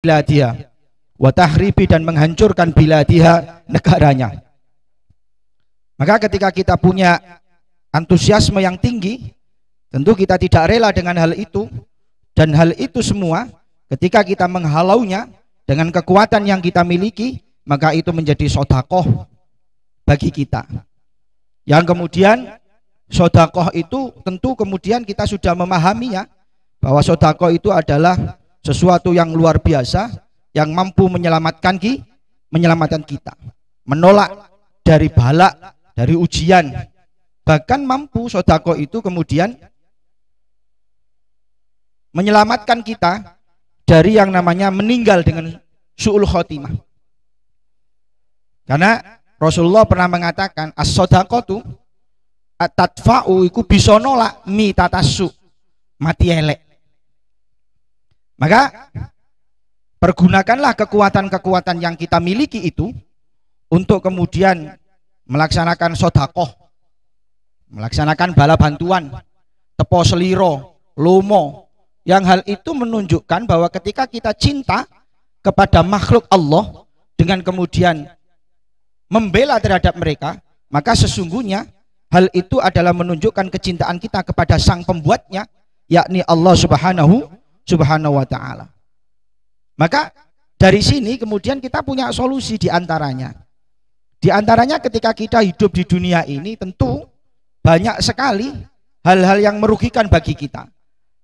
biladiha wa tahribi dan menghancurkan biladiha negaranya. Maka ketika kita punya antusiasme yang tinggi, tentu kita tidak rela dengan hal itu dan hal itu semua ketika kita menghalaunya dengan kekuatan yang kita miliki, maka itu menjadi sodakoh bagi kita. Yang kemudian sodakoh itu tentu kemudian kita sudah memahaminya bahwa sodakoh itu adalah sesuatu yang luar biasa yang mampu menyelamatkan ki, menyelamatkan kita, menolak dari balak, dari ujian, bahkan mampu sodako itu kemudian menyelamatkan kita dari yang namanya meninggal dengan su'ul khotimah. Karena Rasulullah pernah mengatakan as tu atatfa'u iku bisa nolak mi tatasu mati elek. Maka pergunakanlah kekuatan-kekuatan yang kita miliki itu untuk kemudian melaksanakan sodakoh, melaksanakan bala bantuan, tepo seliro, lomo, yang hal itu menunjukkan bahwa ketika kita cinta kepada makhluk Allah dengan kemudian membela terhadap mereka, maka sesungguhnya hal itu adalah menunjukkan kecintaan kita kepada sang pembuatnya, yakni Allah subhanahu Subhanahu wa taala. Maka dari sini kemudian kita punya solusi diantaranya. Diantaranya ketika kita hidup di dunia ini tentu banyak sekali hal-hal yang merugikan bagi kita.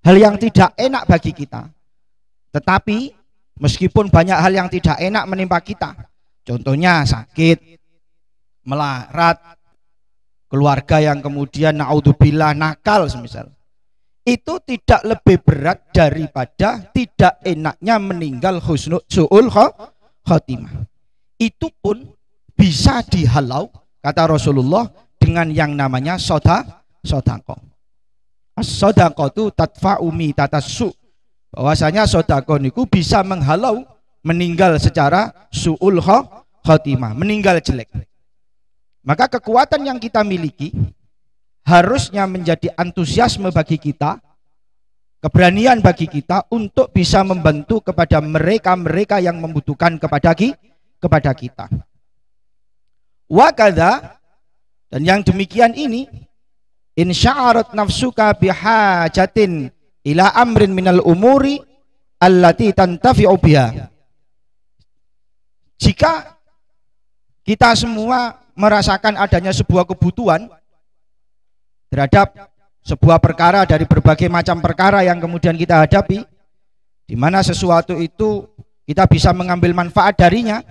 Hal yang tidak enak bagi kita. Tetapi meskipun banyak hal yang tidak enak menimpa kita. Contohnya sakit, melarat, keluarga yang kemudian naudzubillah nakal semisal itu tidak lebih berat daripada tidak enaknya meninggal husnul su'ul khotimah. Itu pun bisa dihalau kata Rasulullah dengan yang namanya soda sodako. Sodako itu tatfa umi tatasu. Bahwasanya sodako niku bisa menghalau meninggal secara su'ul khotimah, meninggal jelek. Maka kekuatan yang kita miliki harusnya menjadi antusiasme bagi kita, keberanian bagi kita untuk bisa membantu kepada mereka-mereka yang membutuhkan kepada kepada kita. Wakada dan yang demikian ini Allah nafsuka bihajatin ila amrin minal umuri allati tantafi'u biha. Jika kita semua merasakan adanya sebuah kebutuhan terhadap sebuah perkara dari berbagai macam perkara yang kemudian kita hadapi di mana sesuatu itu kita bisa mengambil manfaat darinya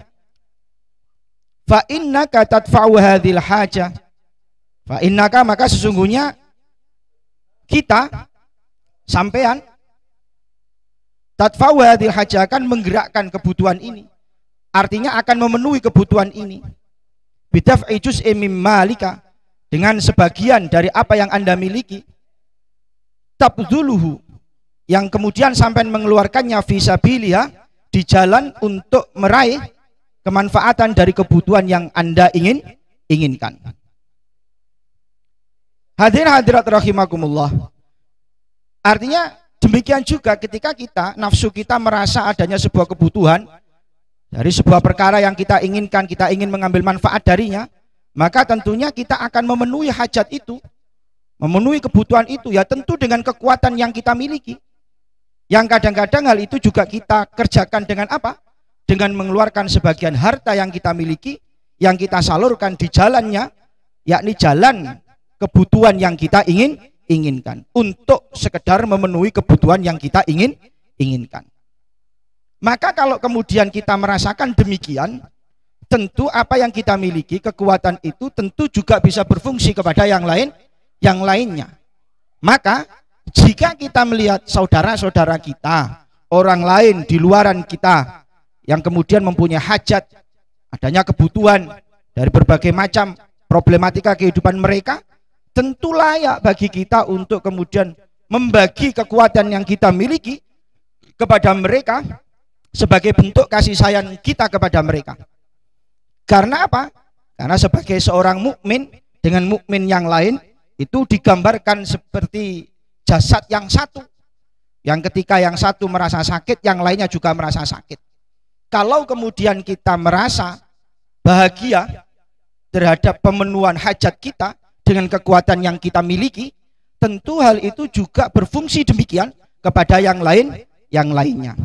fa innaka tadfa'u hadhil haja fa innaka maka sesungguhnya kita sampean tadfa'u hadhil haja akan menggerakkan kebutuhan ini artinya akan memenuhi kebutuhan ini bidaf'i juz'in malika dengan sebagian dari apa yang Anda miliki tabduluhu yang kemudian sampai mengeluarkannya visabilia di jalan untuk meraih kemanfaatan dari kebutuhan yang Anda ingin inginkan. Hadirin hadirat rahimakumullah. Artinya demikian juga ketika kita nafsu kita merasa adanya sebuah kebutuhan dari sebuah perkara yang kita inginkan, kita ingin mengambil manfaat darinya, maka tentunya kita akan memenuhi hajat itu, memenuhi kebutuhan itu ya tentu dengan kekuatan yang kita miliki. Yang kadang-kadang hal itu juga kita kerjakan dengan apa? Dengan mengeluarkan sebagian harta yang kita miliki, yang kita salurkan di jalannya, yakni jalan kebutuhan yang kita ingin inginkan untuk sekedar memenuhi kebutuhan yang kita ingin inginkan. Maka kalau kemudian kita merasakan demikian, tentu apa yang kita miliki, kekuatan itu tentu juga bisa berfungsi kepada yang lain, yang lainnya. Maka jika kita melihat saudara-saudara kita, orang lain di luaran kita yang kemudian mempunyai hajat, adanya kebutuhan dari berbagai macam problematika kehidupan mereka, tentu layak bagi kita untuk kemudian membagi kekuatan yang kita miliki kepada mereka sebagai bentuk kasih sayang kita kepada mereka. Karena apa? Karena sebagai seorang mukmin dengan mukmin yang lain itu digambarkan seperti jasad yang satu. Yang ketika yang satu merasa sakit, yang lainnya juga merasa sakit. Kalau kemudian kita merasa bahagia terhadap pemenuhan hajat kita dengan kekuatan yang kita miliki, tentu hal itu juga berfungsi demikian kepada yang lain, yang lainnya.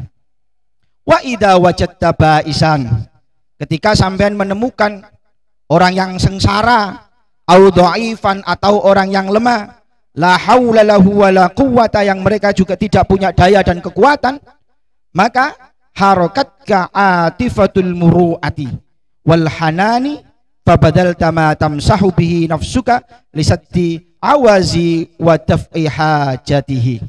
Wa idza wajadta ba'isan Ketika sampean menemukan orang yang sengsara, au dhaifan atau orang yang lemah, la haula lahu wa la quwata yang mereka juga tidak punya daya dan kekuatan, maka ka atifatul muruati wal hanani fabadal tama tamsahu bihi nafsuka lisatti awazi wa taf'i hajatihi.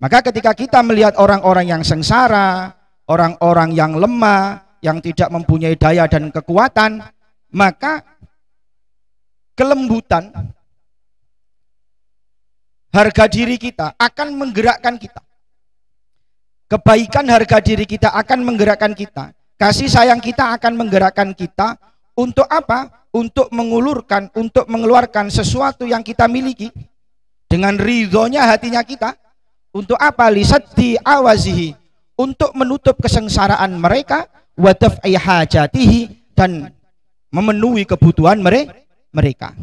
Maka ketika kita melihat orang-orang yang sengsara, orang-orang yang lemah, yang tidak mempunyai daya dan kekuatan, maka kelembutan harga diri kita akan menggerakkan kita. Kebaikan harga diri kita akan menggerakkan kita. Kasih sayang kita akan menggerakkan kita untuk apa? Untuk mengulurkan, untuk mengeluarkan sesuatu yang kita miliki dengan ridhonya hatinya kita. Untuk apa? lisat diawazihi. Untuk menutup kesengsaraan mereka Wadaf hajatihi dan memenuhi kebutuhan mereka.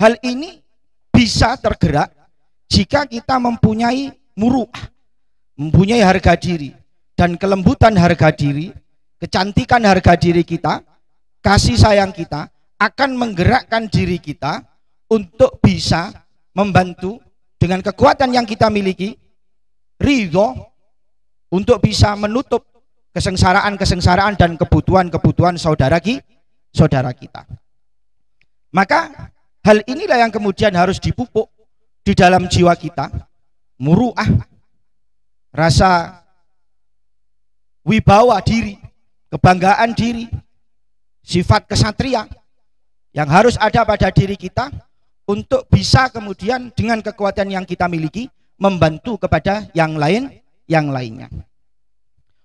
Hal ini bisa tergerak jika kita mempunyai muruah, mempunyai harga diri dan kelembutan harga diri, kecantikan harga diri kita, kasih sayang kita akan menggerakkan diri kita untuk bisa membantu dengan kekuatan yang kita miliki ridho untuk bisa menutup kesengsaraan-kesengsaraan dan kebutuhan-kebutuhan saudara ki, saudara kita. Maka hal inilah yang kemudian harus dipupuk di dalam jiwa kita, muruah, rasa wibawa diri, kebanggaan diri, sifat kesatria yang harus ada pada diri kita untuk bisa kemudian dengan kekuatan yang kita miliki membantu kepada yang lain, yang lainnya.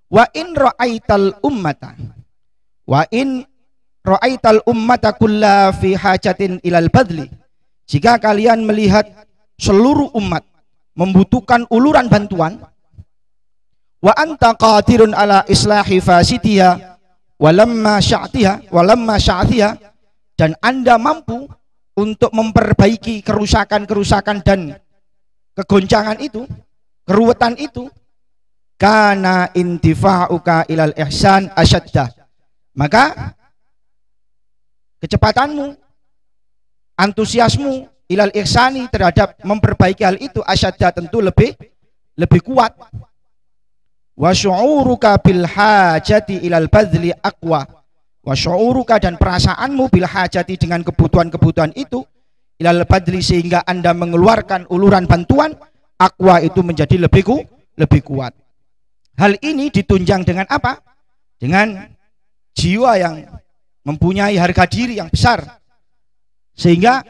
Wa in ra'aital ummata wa in ra'aital ummata kulla fi hajatin ilal badli. Jika kalian melihat seluruh umat membutuhkan uluran bantuan wa anta qadirun ala islahi fasitiha walamma sya'tiha walamma sya'tiha dan Anda mampu untuk memperbaiki kerusakan-kerusakan dan kegoncangan itu, keruwetan itu, kana intifa'uka ilal ihsan asyadda maka kecepatanmu antusiasmu ilal ihsani terhadap memperbaiki hal itu asyadda tentu lebih lebih kuat wa syu'uruka bil hajati ilal badli aqwa wa syu'uruka dan perasaanmu bil hajati dengan kebutuhan-kebutuhan itu ilal badli sehingga Anda mengeluarkan uluran bantuan aqwa itu menjadi lebih ku, lebih kuat Hal ini ditunjang dengan apa? Dengan jiwa yang mempunyai harga diri yang besar. Sehingga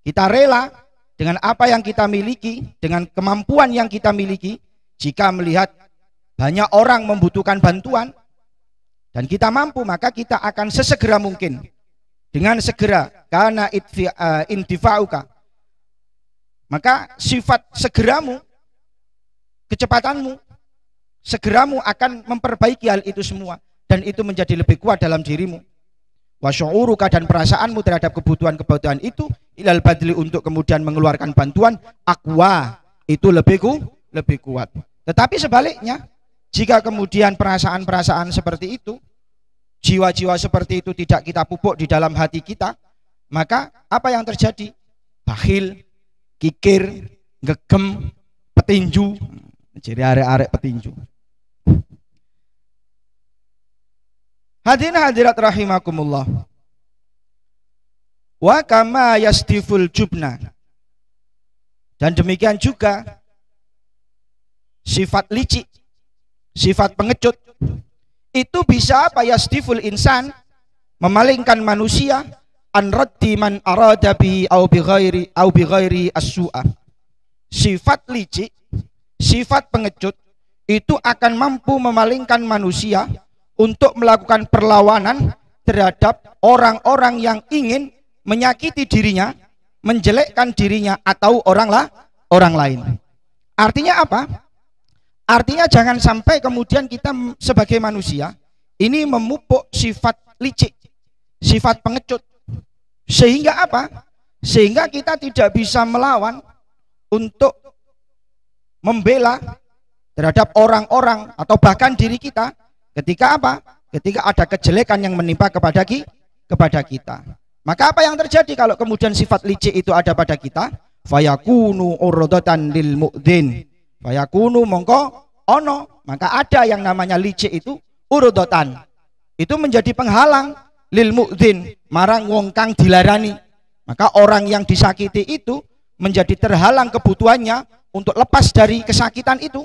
kita rela dengan apa yang kita miliki, dengan kemampuan yang kita miliki, jika melihat banyak orang membutuhkan bantuan dan kita mampu, maka kita akan sesegera mungkin dengan segera karena eh, intifauka. Maka sifat segeramu, kecepatanmu segeramu akan memperbaiki hal itu semua dan itu menjadi lebih kuat dalam dirimu wasyuruka dan perasaanmu terhadap kebutuhan-kebutuhan itu ilal badli untuk kemudian mengeluarkan bantuan akwa itu lebih ku, lebih kuat tetapi sebaliknya jika kemudian perasaan-perasaan seperti itu jiwa-jiwa seperti itu tidak kita pupuk di dalam hati kita maka apa yang terjadi bakhil kikir ngegem petinju jadi arek-arek petinju Hadirin hadirat rahimakumullah. Wa kama yastiful jubna. Dan demikian juga sifat licik, sifat pengecut itu bisa apa yastiful insan memalingkan manusia an raddi man arada bi au bi ghairi au bi ghairi as-su'a. Sifat licik, sifat pengecut itu akan mampu memalingkan manusia untuk melakukan perlawanan terhadap orang-orang yang ingin menyakiti dirinya, menjelekkan dirinya atau oranglah orang lain. Artinya apa? Artinya jangan sampai kemudian kita sebagai manusia ini memupuk sifat licik, sifat pengecut. Sehingga apa? Sehingga kita tidak bisa melawan untuk membela terhadap orang-orang atau bahkan diri kita Ketika apa? Ketika ada kejelekan yang menimpa kepada ki, kepada kita. Maka apa yang terjadi kalau kemudian sifat licik itu ada pada kita? Fayakunu urdatan lil mu'din. Fayakunu mongko ono. Maka ada yang namanya licik itu urdatan. Itu menjadi penghalang lil mu'din marang wong kang dilarani. Maka orang yang disakiti itu menjadi terhalang kebutuhannya untuk lepas dari kesakitan itu,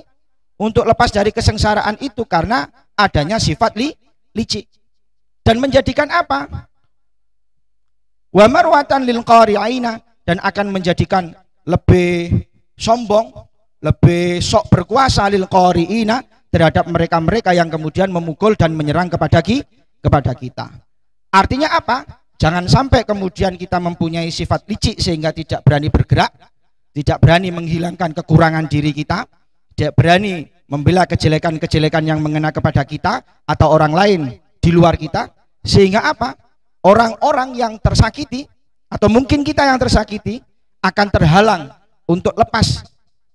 untuk lepas dari kesengsaraan itu karena adanya sifat li, licik dan menjadikan apa? Wa marwatan lil qari'ina dan akan menjadikan lebih sombong, lebih sok berkuasa lil qari'ina terhadap mereka-mereka yang kemudian memukul dan menyerang kepada ki, kepada kita. Artinya apa? Jangan sampai kemudian kita mempunyai sifat licik sehingga tidak berani bergerak, tidak berani menghilangkan kekurangan diri kita, tidak berani membela kejelekan-kejelekan yang mengena kepada kita atau orang lain di luar kita sehingga apa orang-orang yang tersakiti atau mungkin kita yang tersakiti akan terhalang untuk lepas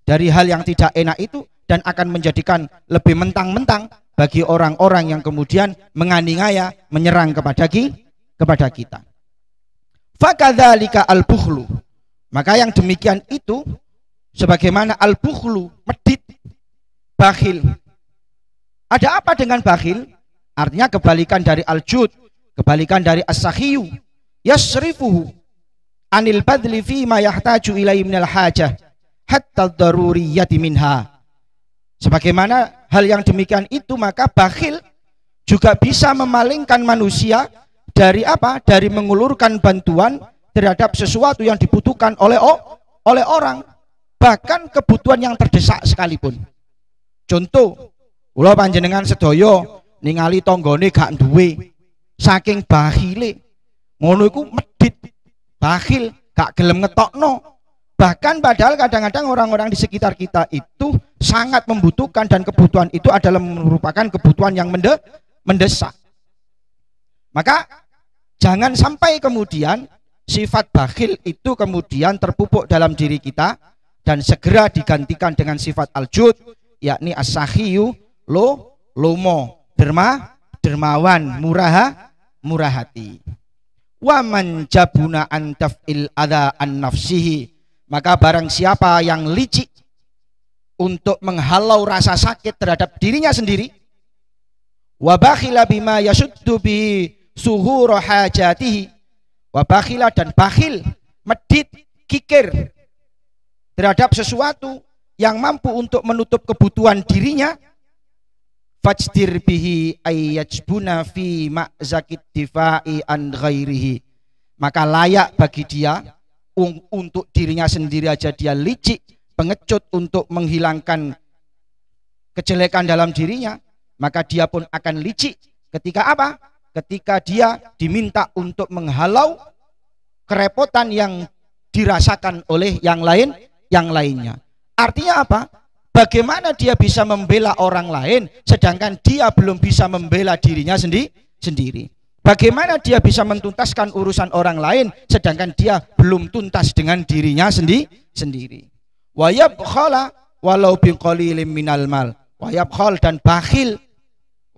dari hal yang tidak enak itu dan akan menjadikan lebih mentang-mentang bagi orang-orang yang kemudian menganiaya menyerang kepada ki, kepada kita fakadzalika al-bukhlu maka yang demikian itu sebagaimana al-bukhlu medit bakhil. Ada apa dengan bakhil? Artinya kebalikan dari al-jud, kebalikan dari as-sakhiyu. Yasrifuhu anil badli fi ma yahtaju ilaihi minal hajah hatta daruriyati minha. Sebagaimana hal yang demikian itu maka bakhil juga bisa memalingkan manusia dari apa? Dari mengulurkan bantuan terhadap sesuatu yang dibutuhkan oleh oh, oleh orang bahkan kebutuhan yang terdesak sekalipun. Contoh, kula panjenengan sedaya ningali tanggane gak duwe saking bahile. Ngono iku medit, bakhil, gak gelem ngetokno. Bahkan padahal kadang-kadang orang-orang di sekitar kita itu sangat membutuhkan dan kebutuhan itu adalah merupakan kebutuhan yang mende mendesak. Maka jangan sampai kemudian sifat bakhil itu kemudian terpupuk dalam diri kita dan segera digantikan dengan sifat aljud, yakni asahiyu lo lomo derma dermawan muraha murahati hati man jabuna antafil ada an nafsihi maka barang siapa yang licik untuk menghalau rasa sakit terhadap dirinya sendiri wabakhila bima yasuddu bi suhuru hajatihi wa dan bakhil medit kikir terhadap sesuatu yang mampu untuk menutup kebutuhan dirinya fajdir bihi ayyajbuna fi ma'zakid difa'i an ghairihi maka layak bagi dia untuk dirinya sendiri aja dia licik pengecut untuk menghilangkan kejelekan dalam dirinya maka dia pun akan licik ketika apa ketika dia diminta untuk menghalau kerepotan yang dirasakan oleh yang lain yang lainnya Artinya apa? Bagaimana dia bisa membela orang lain sedangkan dia belum bisa membela dirinya sendi sendiri? Bagaimana dia bisa mentuntaskan urusan orang lain sedangkan dia belum tuntas dengan dirinya sendi sendiri? khala walau biqalilin minal mal. wayab khal dan bakhil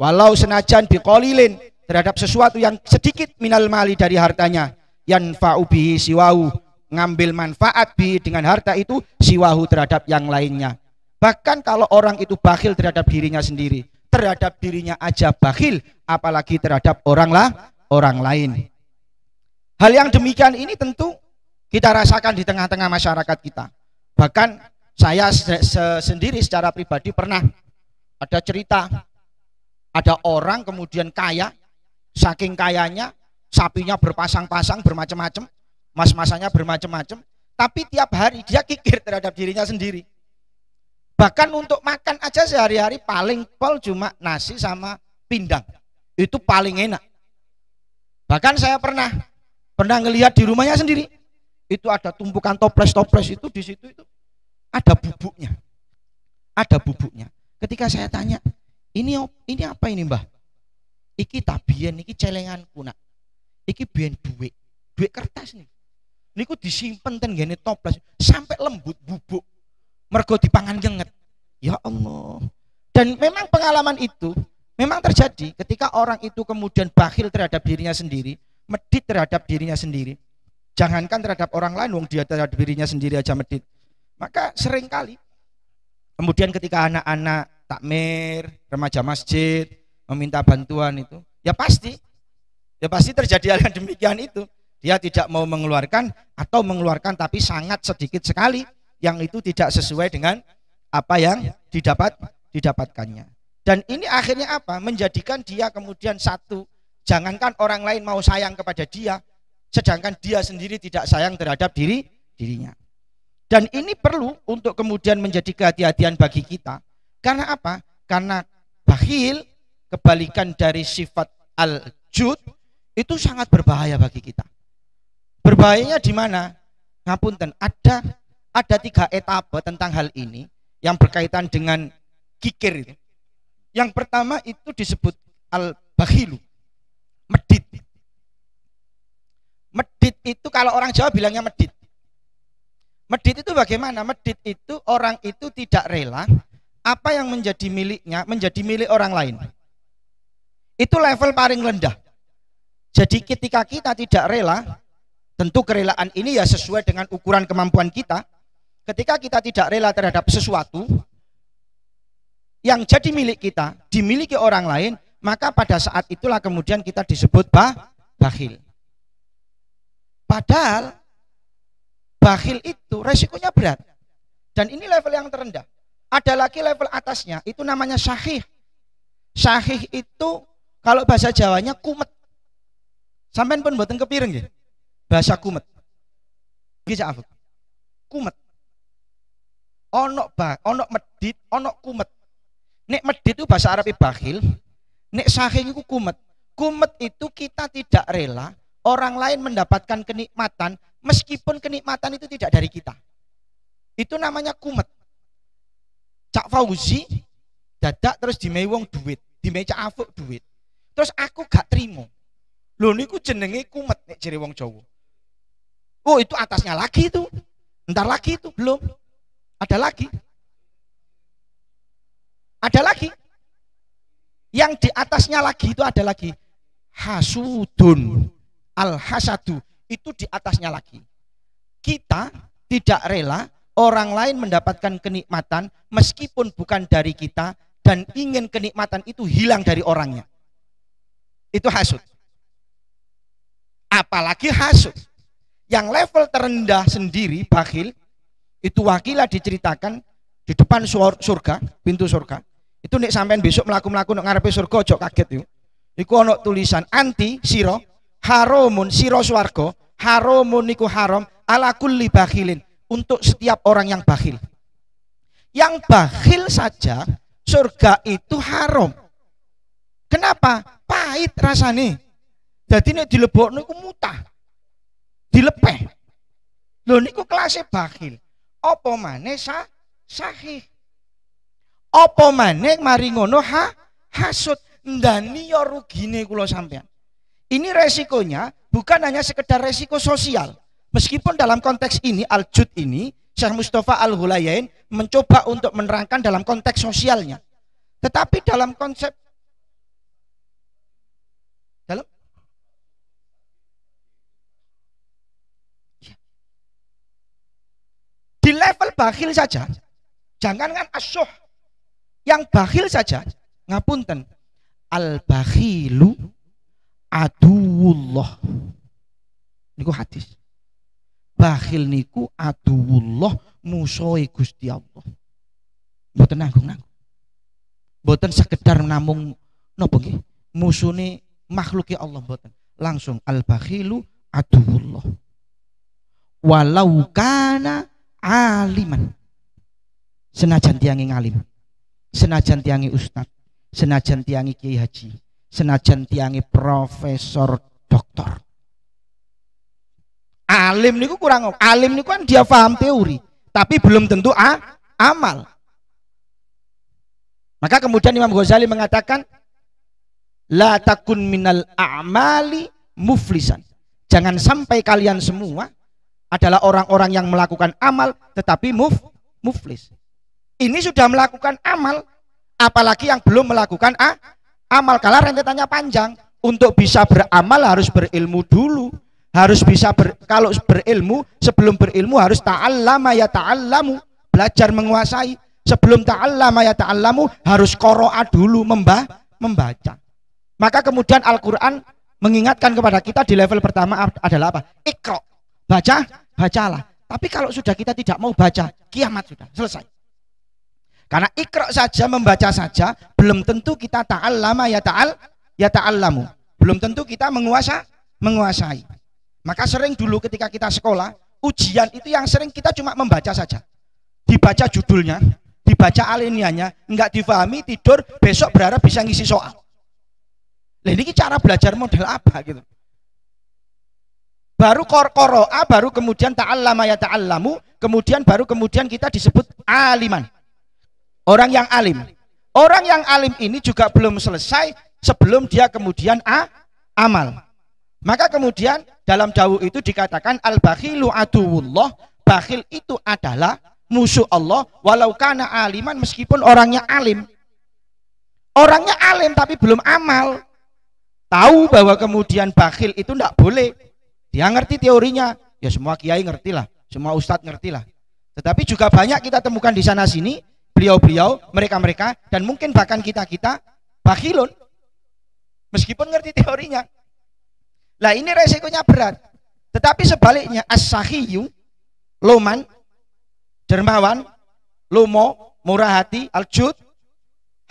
walau senajan biqalilin terhadap sesuatu yang sedikit minal mali dari hartanya yanfa'u bihi siwau ngambil manfaat bi dengan harta itu siwahu terhadap yang lainnya. Bahkan kalau orang itu bakhil terhadap dirinya sendiri, terhadap dirinya aja bakhil, apalagi terhadap orang lah, orang lain. Hal yang demikian ini tentu kita rasakan di tengah-tengah masyarakat kita. Bahkan saya sendiri secara pribadi pernah ada cerita ada orang kemudian kaya, saking kayanya sapinya berpasang-pasang bermacam-macam, mas-masanya bermacam-macam, tapi tiap hari dia kikir terhadap dirinya sendiri. Bahkan untuk makan aja sehari-hari paling pol cuma nasi sama pindang. Itu paling enak. Bahkan saya pernah pernah ngelihat di rumahnya sendiri. Itu ada tumpukan toples-toples itu di situ itu ada bubuknya. Ada bubuknya. Ketika saya tanya, ini ini apa ini, Mbah? Iki tabian, iki celenganku, Nak. Iki biyen duit. Duit kertas nih niku disimpan ten gini toples sampai lembut bubuk mergo pangan genget ya Allah dan memang pengalaman itu memang terjadi ketika orang itu kemudian bakhil terhadap dirinya sendiri medit terhadap dirinya sendiri jangankan terhadap orang lain wong dia terhadap dirinya sendiri aja medit maka seringkali kemudian ketika anak-anak takmir remaja masjid meminta bantuan itu ya pasti ya pasti terjadi hal yang demikian itu dia tidak mau mengeluarkan atau mengeluarkan tapi sangat sedikit sekali yang itu tidak sesuai dengan apa yang didapat didapatkannya. Dan ini akhirnya apa? Menjadikan dia kemudian satu, jangankan orang lain mau sayang kepada dia, sedangkan dia sendiri tidak sayang terhadap diri dirinya. Dan ini perlu untuk kemudian menjadi kehati-hatian bagi kita. Karena apa? Karena bakhil, kebalikan dari sifat al-jud, itu sangat berbahaya bagi kita. Berbahayanya di mana? Ngapunten, ada ada tiga etape tentang hal ini yang berkaitan dengan kikir Yang pertama itu disebut al-bakhilu, medit. Medit itu kalau orang Jawa bilangnya medit. Medit itu bagaimana? Medit itu orang itu tidak rela apa yang menjadi miliknya menjadi milik orang lain. Itu level paling rendah. Jadi ketika kita tidak rela Tentu kerelaan ini ya sesuai dengan ukuran kemampuan kita. Ketika kita tidak rela terhadap sesuatu yang jadi milik kita, dimiliki orang lain, maka pada saat itulah kemudian kita disebut bah, bakhil. Padahal bakhil itu resikonya berat. Dan ini level yang terendah. Ada lagi level atasnya, itu namanya sahih sahih itu kalau bahasa Jawanya kumet. Sampai pun buatan kepiring gitu bahasa kumet bisa apa kumat, kumet onok ba, onok medit onok kumet nek medit itu bahasa Arab bakhil nek saking itu kumet kumet itu kita tidak rela orang lain mendapatkan kenikmatan meskipun kenikmatan itu tidak dari kita itu namanya kumet Cak Fauzi dadak terus di wong duit, di meja Afuk duit. Terus aku gak terima, lo niku jenenge kumet nek jere wong Jawa. Oh itu atasnya lagi itu. Ntar lagi itu. Belum. Ada lagi. Ada lagi. Yang di atasnya lagi itu ada lagi. Hasudun. Al-hasadu. Itu di atasnya lagi. Kita tidak rela orang lain mendapatkan kenikmatan meskipun bukan dari kita dan ingin kenikmatan itu hilang dari orangnya. Itu hasud, Apalagi hasud yang level terendah sendiri bakhil itu wakila diceritakan di depan surga, pintu surga. Itu nih sampean besok melaku-melaku nek ngarepe surga cok kaget yuk. niku ono tulisan anti siro haromun siro swargo haromun niku haram ala kulli bakhilin untuk setiap orang yang bakhil. Yang bakhil saja surga itu haram. Kenapa? Pahit rasanya. Jadi ini dilebok niku mutah dilepeh. Lho niku kelasnya bakhil. Apa maneh sah sahih. Apa maneh mari ngono ha hasut ndani yo ya rugine kula sampean. Ini resikonya bukan hanya sekedar resiko sosial. Meskipun dalam konteks ini aljud ini Syekh Mustafa Al-Hulayain mencoba untuk menerangkan dalam konteks sosialnya. Tetapi dalam konsep Di level bakhil saja, jangan kan asyuh. Yang bakhil saja, ngapunten. Al-bakhilu aduwullah. Niku hadis. Bakhil niku aduwullah musoi Gusti Allah. Mboten nanggung-nanggung. Mboten sekedar namung napa nggih? Musune makhluki Allah mboten. Langsung al-bakhilu aduwullah. Walau kana aliman. Senajan tiangi ngalim. Senajan tiangi ustad. Senajan tiangi kiai haji. Senajan tiangi profesor doktor. Alim niku kurang alim niku kan dia paham teori, tapi belum tentu a, amal. Maka kemudian Imam Ghazali mengatakan la takun minal a'mali muflisan. Jangan sampai kalian semua adalah orang-orang yang melakukan amal tetapi muf, muflis. Ini sudah melakukan amal, apalagi yang belum melakukan a, amal. Kalau rentetannya panjang, untuk bisa beramal harus berilmu dulu. Harus bisa ber, kalau berilmu, sebelum berilmu harus ta'allama ya ta'allamu, belajar menguasai. Sebelum ta'allama ya ta'allamu harus koroa dulu membah membaca. Maka kemudian Al-Qur'an mengingatkan kepada kita di level pertama adalah apa? Ikro' Baca, bacalah. Tapi kalau sudah kita tidak mau baca, kiamat sudah selesai. Karena ikro saja membaca saja belum tentu kita ta'al lama ya ta'al ya taal ta'allamu. Belum tentu kita menguasa menguasai. Maka sering dulu ketika kita sekolah, ujian itu yang sering kita cuma membaca saja. Dibaca judulnya, dibaca alinianya, enggak difahami, tidur, besok berharap bisa ngisi soal. Nah, ini cara belajar model apa gitu. Baru koroa baru kemudian ta'allama ya ta'allamu, kemudian baru kemudian kita disebut aliman. Orang yang alim. Orang yang alim ini juga belum selesai sebelum dia kemudian a, amal. Maka kemudian dalam jauh itu dikatakan al-bakhilu aduwullah, bakhil itu adalah musuh Allah walau karena aliman meskipun orangnya alim. Orangnya alim tapi belum amal. Tahu bahwa kemudian bakhil itu tidak boleh dia ngerti teorinya, ya semua kiai ngerti lah, semua ustadz ngerti lah. Tetapi juga banyak kita temukan di sana sini, beliau-beliau, mereka-mereka, dan mungkin bahkan kita-kita, bakilun, meskipun ngerti teorinya. Lah ini resikonya berat. Tetapi sebaliknya, as-sahiyu, loman, dermawan, lomo murah hati, aljud,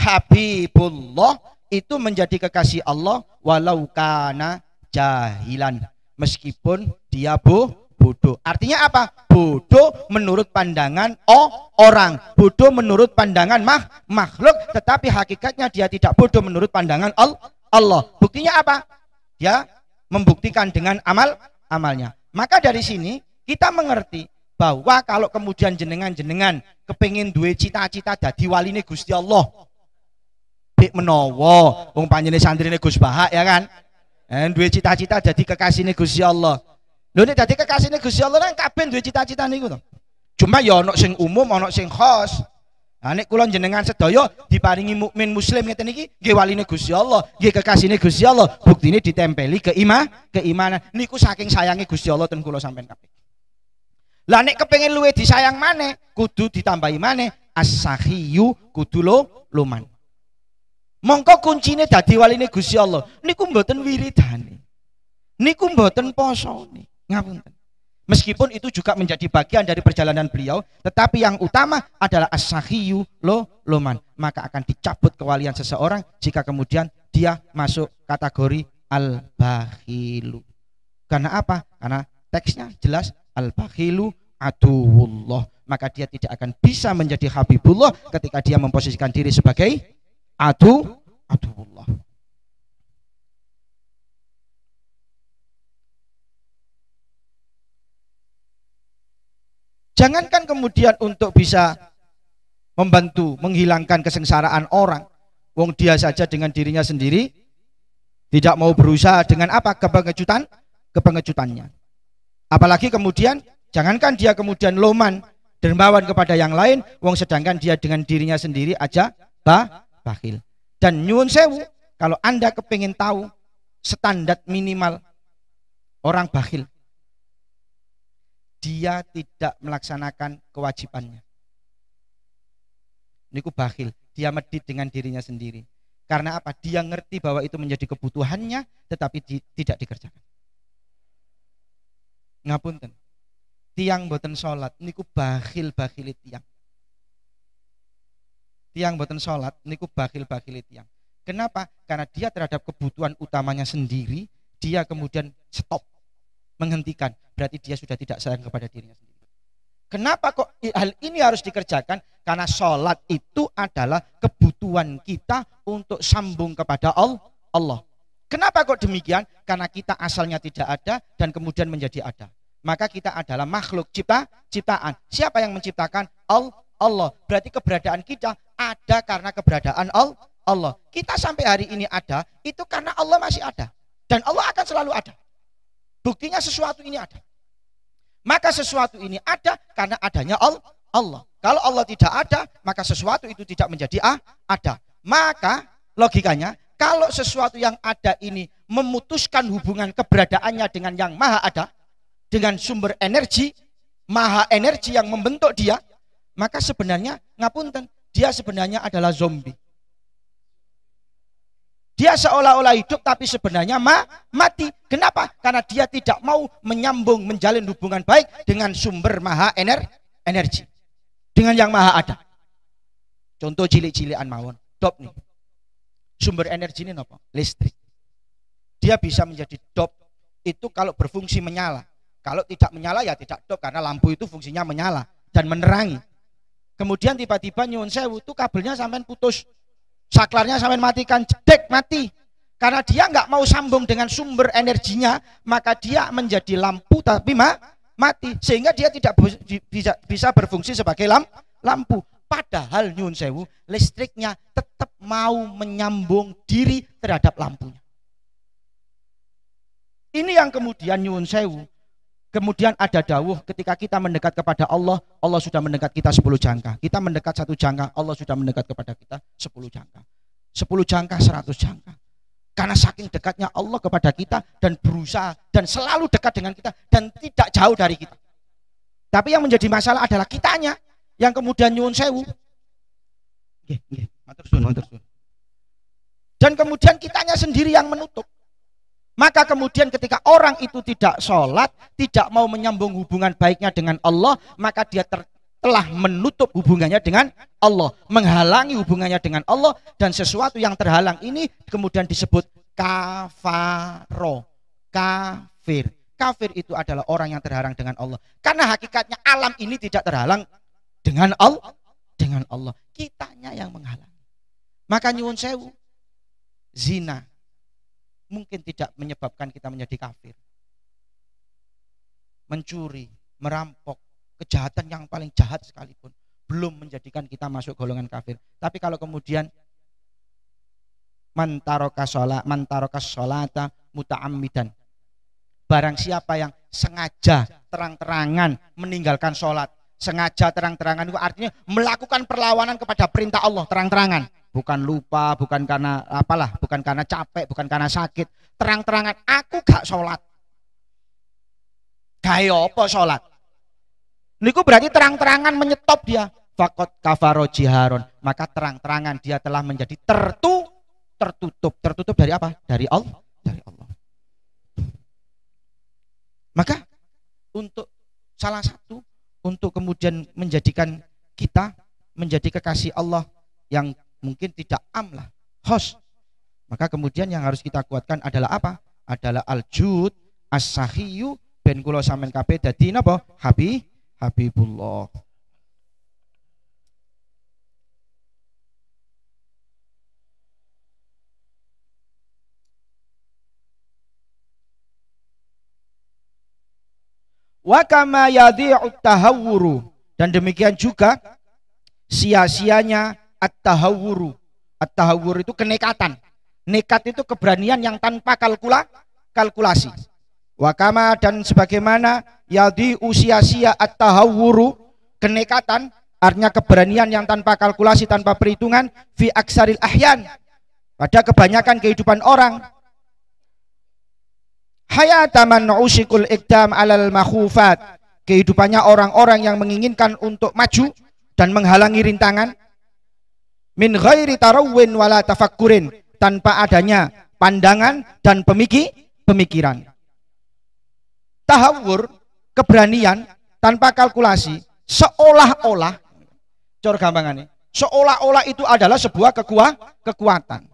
habibullah, itu menjadi kekasih Allah walau kana jahilan meskipun dia bu bodoh. Artinya apa? Bodoh menurut pandangan oh orang, bodoh menurut pandangan mah makhluk, tetapi hakikatnya dia tidak bodoh menurut pandangan Allah. Buktinya apa? Dia membuktikan dengan amal amalnya. Maka dari sini kita mengerti bahwa kalau kemudian jenengan-jenengan kepingin duwe cita-cita jadi wali Gusti Allah. Bik menowo wong panjenengan ini Gus Bahak ya kan? Eh, dua cita-cita jadi kekasih Gusti Allah. Lho nek dadi kekasih Gusti Allah kan kabeh duwe cita-cita niku to. Cuma ya ana sing umum, ana sing khas. Nah, nek kula jenengan sedaya diparingi mukmin muslim ngeten iki nggih waline Gusti Allah, nggih kekasihine Gusti Allah, buktine ditempeli ke iman, keimanan. Niku saking sayangi Gusti Allah ten kula sampean kabeh. Lah nek kepengin luwe disayang maneh, kudu ditambahi maneh as sahiyu kudu lo luman. Mongko kuncine dadi waline Gusti Allah niku mboten wiridane. Niku mboten posone. Ngapunten. Meskipun itu juga menjadi bagian dari perjalanan beliau, tetapi yang utama adalah asahiyu lo loman. Maka akan dicabut kewalian seseorang jika kemudian dia masuk kategori al bahilu. Karena apa? Karena teksnya jelas al bahilu aduwullah. Maka dia tidak akan bisa menjadi habibullah ketika dia memposisikan diri sebagai atu aduullah. Jangankan kemudian untuk bisa membantu menghilangkan kesengsaraan orang, wong dia saja dengan dirinya sendiri tidak mau berusaha dengan apa kepengecutan kepengecutannya. Apalagi kemudian jangankan dia kemudian loman dermawan kepada yang lain, wong sedangkan dia dengan dirinya sendiri aja bah bakhil. Dan nyuwun sewu, kalau Anda kepingin tahu standar minimal orang bakhil, dia tidak melaksanakan kewajibannya. Niku bakhil, dia medit dengan dirinya sendiri. Karena apa? Dia ngerti bahwa itu menjadi kebutuhannya, tetapi di, tidak dikerjakan. Ngapunten, tiang boten sholat, niku bakhil bakhil tiang tiang boten sholat niku bakil-bakil tiang kenapa? karena dia terhadap kebutuhan utamanya sendiri dia kemudian stop menghentikan berarti dia sudah tidak sayang kepada dirinya sendiri kenapa kok hal ini harus dikerjakan karena sholat itu adalah kebutuhan kita untuk sambung kepada Allah Kenapa kok demikian? Karena kita asalnya tidak ada dan kemudian menjadi ada. Maka kita adalah makhluk cipta ciptaan. Siapa yang menciptakan? Allah. Berarti keberadaan kita ada karena keberadaan Allah. Kita sampai hari ini ada itu karena Allah masih ada dan Allah akan selalu ada. Buktinya sesuatu ini ada. Maka sesuatu ini ada karena adanya Allah. Kalau Allah tidak ada, maka sesuatu itu tidak menjadi ah, ada. Maka logikanya kalau sesuatu yang ada ini memutuskan hubungan keberadaannya dengan yang maha ada, dengan sumber energi, maha energi yang membentuk dia, maka sebenarnya ngapunten, dia sebenarnya adalah zombie. Dia seolah-olah hidup tapi sebenarnya ma mati. Kenapa? Karena dia tidak mau menyambung, menjalin hubungan baik dengan sumber maha ener energi. Dengan yang maha ada. Contoh cilik-cilian mawon. Dop nih. Sumber energi ini apa? Listrik. Dia bisa menjadi dop itu kalau berfungsi menyala. Kalau tidak menyala ya tidak dop karena lampu itu fungsinya menyala dan menerangi. Kemudian tiba-tiba nyuwun sewu itu kabelnya sampai putus. Saklarnya sampai matikan, jedek mati. Karena dia nggak mau sambung dengan sumber energinya, maka dia menjadi lampu tapi ma mati. Sehingga dia tidak bisa, bisa berfungsi sebagai lam lampu. Padahal nyun sewu, listriknya tetap mau menyambung diri terhadap lampunya. Ini yang kemudian nyun sewu Kemudian ada dawuh ketika kita mendekat kepada Allah, Allah sudah mendekat kita 10 jangka. Kita mendekat satu jangka, Allah sudah mendekat kepada kita 10 jangka. 10 jangka, 100 jangka. Karena saking dekatnya Allah kepada kita dan berusaha dan selalu dekat dengan kita dan tidak jauh dari kita. Tapi yang menjadi masalah adalah kitanya yang kemudian nyuwun sewu. Dan kemudian kitanya sendiri yang menutup. Maka kemudian ketika orang itu tidak sholat, tidak mau menyambung hubungan baiknya dengan Allah, maka dia ter telah menutup hubungannya dengan Allah, menghalangi hubungannya dengan Allah dan sesuatu yang terhalang ini kemudian disebut kafaro, kafir. Kafir itu adalah orang yang terhalang dengan Allah. Karena hakikatnya alam ini tidak terhalang dengan Allah, dengan Allah. Kitanya yang menghalangi. Maka nyuwun sewu, zina mungkin tidak menyebabkan kita menjadi kafir. Mencuri, merampok, kejahatan yang paling jahat sekalipun belum menjadikan kita masuk golongan kafir. Tapi kalau kemudian mantaroka sholat, mantaroka sholata muta'ammidan. Barang siapa yang sengaja terang-terangan meninggalkan sholat, sengaja terang-terangan itu artinya melakukan perlawanan kepada perintah Allah terang-terangan bukan lupa, bukan karena apalah, bukan karena capek, bukan karena sakit. Terang-terangan aku gak sholat. Gaya apa sholat? Niku berarti terang-terangan menyetop dia. Fakot kafaro jiharon. Maka terang-terangan dia telah menjadi tertu, tertutup. Tertutup dari apa? Dari Allah. Dari Allah. Maka untuk salah satu untuk kemudian menjadikan kita menjadi kekasih Allah yang mungkin tidak am lah, host. Maka kemudian yang harus kita kuatkan adalah apa? Adalah aljud as ben kulo samen kape dadi napa? Habi Habibullah. Wa kama yadhi'u dan demikian juga sia-sianya at-tahawuru. At-tahawur itu kenekatan. Nekat itu keberanian yang tanpa kalkula, kalkulasi. Wakama dan sebagaimana yadi usia-sia at-tahawuru kenekatan artinya keberanian yang tanpa kalkulasi tanpa perhitungan fi aksaril ahyan pada kebanyakan kehidupan orang hayataman usikul ikdam alal makhufat kehidupannya orang-orang yang menginginkan untuk maju dan menghalangi rintangan min ghairi tarawin wala tafakkurin tanpa adanya pandangan dan pemikir pemikiran tahawur keberanian tanpa kalkulasi seolah-olah cor gampangannya seolah-olah itu adalah sebuah kekuah, kekuatan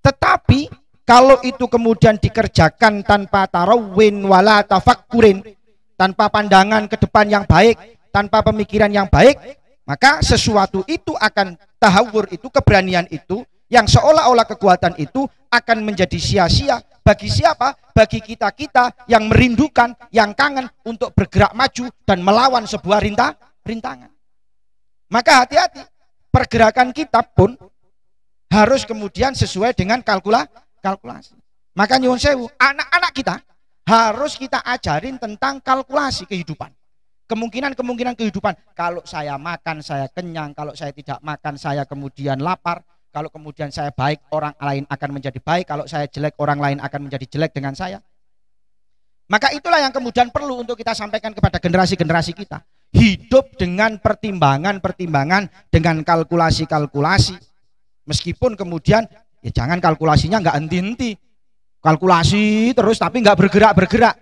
tetapi kalau itu kemudian dikerjakan tanpa tarawin wala tafakkurin tanpa pandangan ke depan yang baik tanpa pemikiran yang baik maka sesuatu itu akan tahawur itu, keberanian itu, yang seolah-olah kekuatan itu akan menjadi sia-sia bagi siapa? Bagi kita-kita yang merindukan, yang kangen untuk bergerak maju dan melawan sebuah rintah, rintangan. Maka hati-hati, pergerakan kita pun harus kemudian sesuai dengan kalkula, kalkulasi. Maka nyuwun sewu, anak-anak kita harus kita ajarin tentang kalkulasi kehidupan. Kemungkinan-kemungkinan kehidupan. Kalau saya makan, saya kenyang. Kalau saya tidak makan, saya kemudian lapar. Kalau kemudian saya baik, orang lain akan menjadi baik. Kalau saya jelek, orang lain akan menjadi jelek dengan saya. Maka itulah yang kemudian perlu untuk kita sampaikan kepada generasi-generasi kita. Hidup dengan pertimbangan-pertimbangan, dengan kalkulasi-kalkulasi. Meskipun kemudian, ya jangan kalkulasinya nggak henti-henti. Kalkulasi terus tapi nggak bergerak-bergerak.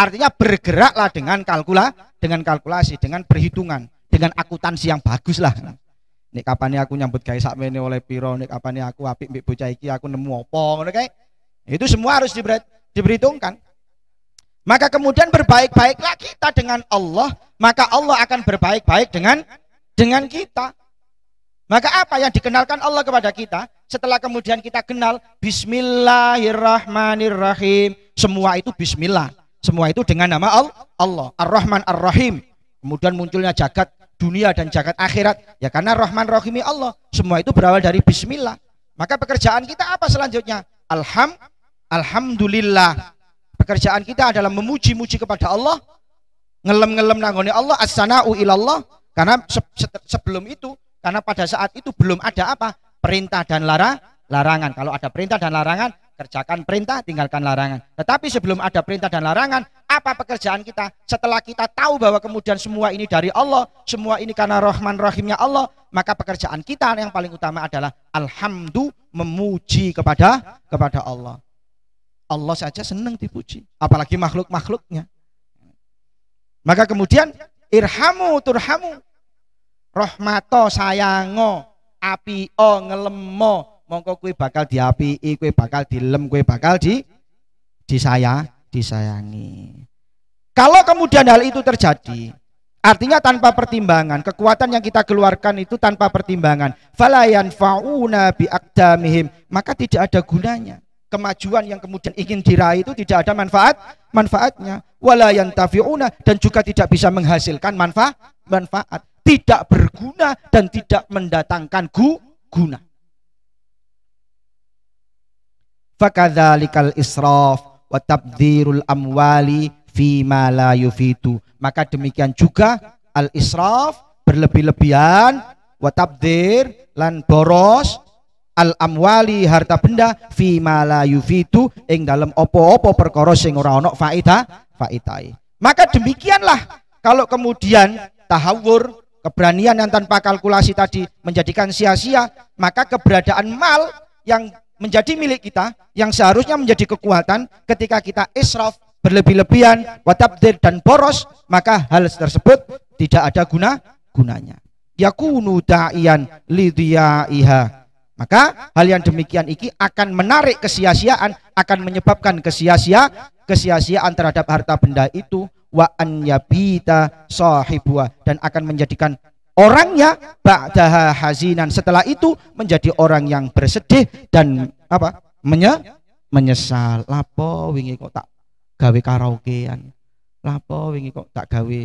Artinya bergeraklah dengan kalkula, dengan kalkulasi, dengan perhitungan, dengan akuntansi yang bagus lah. Nek kapan aku nyambut gawe sakmene oleh piro, nek kapan aku apik mbek bocah iki aku nemu apa ngono Itu semua harus diber, Maka kemudian berbaik-baiklah kita dengan Allah, maka Allah akan berbaik-baik dengan dengan kita. Maka apa yang dikenalkan Allah kepada kita setelah kemudian kita kenal Bismillahirrahmanirrahim semua itu Bismillah semua itu dengan nama Allah, Ar-Rahman Ar-Rahim. Kemudian munculnya jagat dunia dan jagat akhirat. Ya karena Rahman Rahimi Allah. Semua itu berawal dari bismillah. Maka pekerjaan kita apa selanjutnya? Alham, Alhamdulillah. Pekerjaan kita adalah memuji-muji kepada Allah. Ngelem-ngelem nangoni Allah. As-sana'u ilallah. Karena sebelum itu, karena pada saat itu belum ada apa? Perintah dan lara, larangan. Kalau ada perintah dan larangan, Kerjakan perintah, tinggalkan larangan. Tetapi sebelum ada perintah dan larangan, apa pekerjaan kita? Setelah kita tahu bahwa kemudian semua ini dari Allah, semua ini karena Rahman Rahimnya Allah, maka pekerjaan kita yang paling utama adalah alhamdulillah memuji kepada kepada Allah. Allah saja senang dipuji, apalagi makhluk-makhluknya. Maka kemudian irhamu turhamu rahmato sayango api o ngelemo mongko kue bakal diapi, kue bakal dilem, kue bakal di disaya disayangi. Kalau kemudian hal itu terjadi, artinya tanpa pertimbangan, kekuatan yang kita keluarkan itu tanpa pertimbangan. Falayan fauna bi akdamihim, maka tidak ada gunanya. Kemajuan yang kemudian ingin diraih itu tidak ada manfaat, manfaatnya. Walayan tafiuna dan juga tidak bisa menghasilkan manfaat, manfaat. Tidak berguna dan tidak mendatangkan gu, guna. fakadzalikal israf wa tabdzirul amwali fi ma la yufitu. Maka demikian juga al israf berlebih-lebihan wa tabdzir lan boros al amwali harta benda fi ma la yufitu ing dalam opo-opo perkara sing ora ana faedah faedahe. Maka demikianlah kalau kemudian tahawur keberanian yang tanpa kalkulasi tadi menjadikan sia-sia maka keberadaan mal yang menjadi milik kita yang seharusnya menjadi kekuatan ketika kita israf berlebih-lebihan watabdir dan boros maka hal tersebut tidak ada guna gunanya ya yakunu lidya lidiyaiha maka hal yang demikian iki akan menarik kesia-siaan akan menyebabkan kesia-sia kesia-siaan terhadap harta benda itu wa an yabita sahibwa dan akan menjadikan orangnya ba'daha hazinan setelah itu menjadi orang yang bersedih dan apa menye menyesal lapo wingi kok tak gawe karaokean lapo wingi kok tak gawe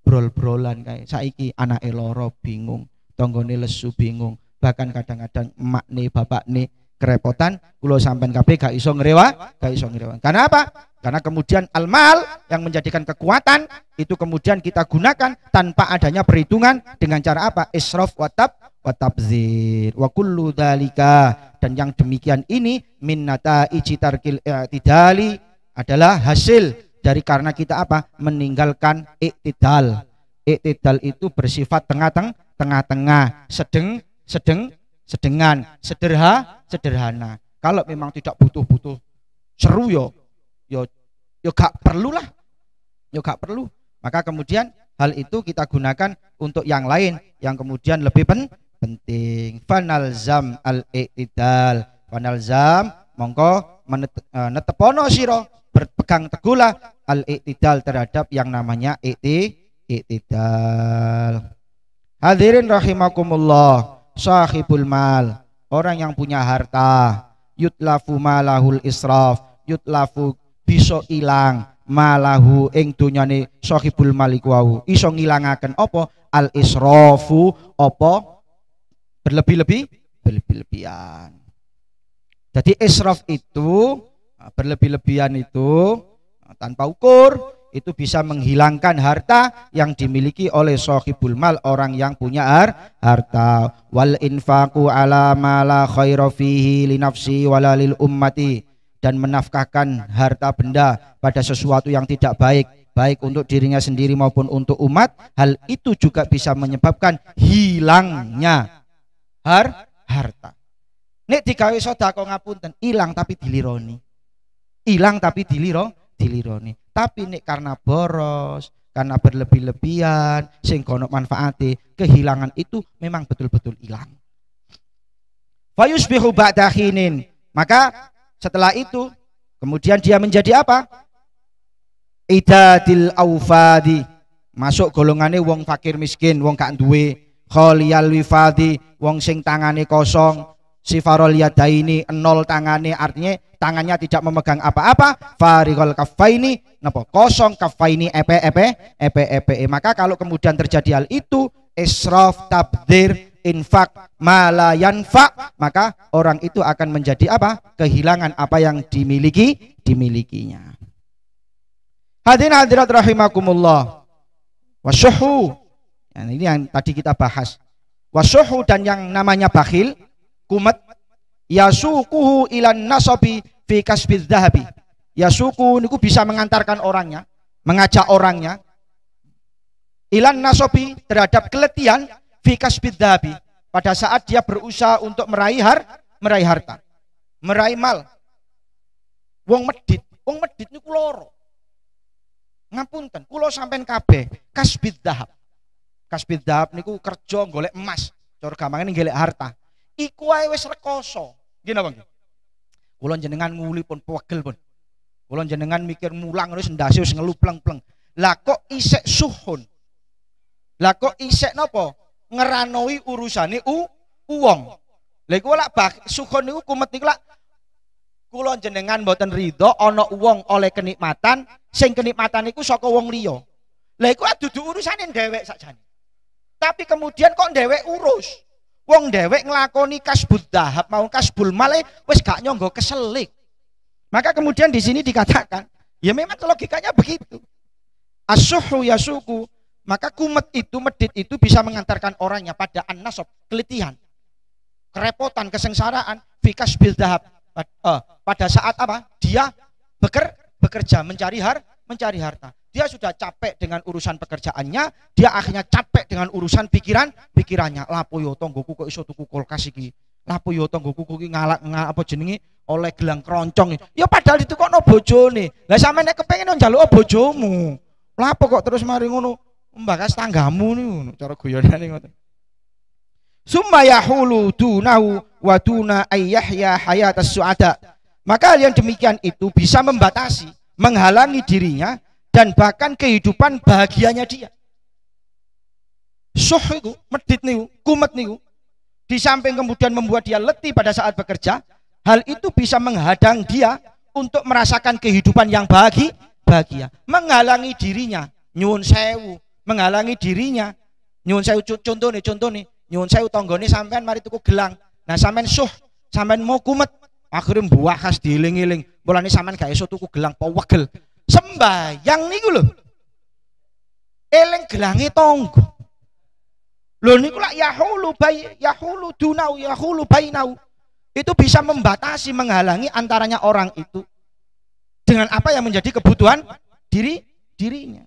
brol-brolan kae saiki anake loro bingung tanggane lesu bingung bahkan kadang-kadang makne bapakne kerepotan kulo sampean kabeh gak iso ngrewa gak iso ngrewa karena apa karena kemudian almal yang menjadikan kekuatan itu kemudian kita gunakan tanpa adanya perhitungan dengan cara apa israf watab watabzir wa kullu dalika dan yang demikian ini minnata ijitarkil i'tidali adalah hasil dari karena kita apa meninggalkan iktidal iktidal itu bersifat tengah-tengah tengah-tengah sedeng sedeng sedengan, sederha, sederhana. Kalau memang tidak butuh-butuh seru yo, yo, yo gak perlu lah yo gak perlu. Maka kemudian hal itu kita gunakan untuk yang lain yang kemudian lebih pen penting. zam al itidal, zam mongko menetepono e, siro berpegang teguhlah al itidal terhadap yang namanya iti itidal. Hadirin rahimakumullah sahibul mal, orang yang punya harta, yutlafu malahul israf, yutlafu bisa ilang malahu ing dunyane sahibul iku wau. Iso ngilangaken apa? Al israfu apa? Berlebih-lebih, berlebih-lebihan. Jadi israf itu berlebih-lebihan itu tanpa ukur itu bisa menghilangkan harta yang dimiliki oleh sahibul mal orang yang punya har harta wal infaku ala mala khaira fihi li nafsi wala lil ummati dan menafkahkan harta benda pada sesuatu yang tidak baik baik untuk dirinya sendiri maupun untuk umat hal itu juga bisa menyebabkan hilangnya har harta nek digawe sedekah ngapunten hilang tapi dilironi hilang tapi diliro dilironi. Tapi nek karena boros, karena berlebih-lebihan, sing kono manfaati kehilangan itu memang betul-betul hilang. Fayusbihu ba'dahinin. Maka setelah itu kemudian dia menjadi apa? Idadil awfadi. Masuk golongannya wong fakir miskin, wong kak duwe. Kholiyal wifadi, wong sing tangane kosong, sifarol yadaini nol tangane artinya tangannya tidak memegang apa-apa farigol kafaini napa kosong kafaini epe epe epe epe maka kalau kemudian terjadi hal itu israf tabdir infak malayanfa maka orang itu akan menjadi apa kehilangan apa yang dimiliki dimilikinya hadirin hadirat rahimakumullah wasyuhu nah, ini yang tadi kita bahas wasyuhu dan yang namanya bakhil kumat yasukuhu ilan nasabi fi kasbiz dhahabi yasuku niku bisa mengantarkan orangnya mengajak orangnya ilan Nasopi terhadap keletian Vikas bidhabi pada saat dia berusaha untuk meraih har, meraih harta meraih mal wong medit wong medit niku loro ngapunten kula sampean kabeh kasbid dahab kasbid dahab niku kerja golek emas cara gampangane golek harta iku ae wis rekoso. Nggih napa nggih? Kula jenengan nguli pun pegel pun. Kula jenengan mikir mulang terus ndase wis ngelupleng-pleng. Lah kok isek suhun? Lah kok isek napa? Ngeranoi urusane u uwong. Lah iku lak suhun niku kumet niku lak kula jenengan mboten ridho ana wong oleh kenikmatan sing kenikmatan iku saka wong liya. Lah iku dudu urusane dhewek sakjane. Tapi kemudian kok dhewek urus. Wong dewek ngelakoni kasbud dahab mau kasbul male wes gak nyonggo keselik. Maka kemudian di sini dikatakan, ya memang logikanya begitu. Asuhu yasuku, maka kumet itu, medit itu bisa mengantarkan orangnya pada an kelitihan, kerepotan, kesengsaraan, fikas bil dahab. Eh, pada saat apa? Dia beker, bekerja mencari har, mencari harta. Dia sudah capek dengan urusan pekerjaannya, dia akhirnya capek dengan urusan pikiran pikirannya. Lapo yo ya, tonggoku kok iso tuku kulkas iki. Lapo yo ya, tonggoku kok ngalak ngalak apa jenenge oleh gelang keroncong. Ya padahal itu kok no bojone. Lah sampe nek kepengin njaluk bojomu. Lapo kok terus mari ngono mbakas tanggamu niku cara guyonane ngoten. Summa yahulu dunahu wa tuna ayyahya hayatas suada. Maka yang demikian itu bisa membatasi menghalangi dirinya dan bahkan kehidupan bahagianya dia. Suh medit niu, kumet niu. Di samping kemudian membuat dia letih pada saat bekerja, hal itu bisa menghadang dia untuk merasakan kehidupan yang bahagi, bahagia. Menghalangi dirinya, nyun sewu, menghalangi dirinya. nyun sewu contoh nih, contoh nih, nyun sewu tonggoni sampean mari tuku gelang. Nah sampean suh, sampean mau kumet, akhirnya buah khas diiling-iling eling ini sampean gak iso tuku gelang pawagel sembahyang nih lho eling gelange tonggo lho niku lak yahulu bay yahulu dunau yahulu bayinau itu bisa membatasi menghalangi antaranya orang itu dengan apa yang menjadi kebutuhan diri dirinya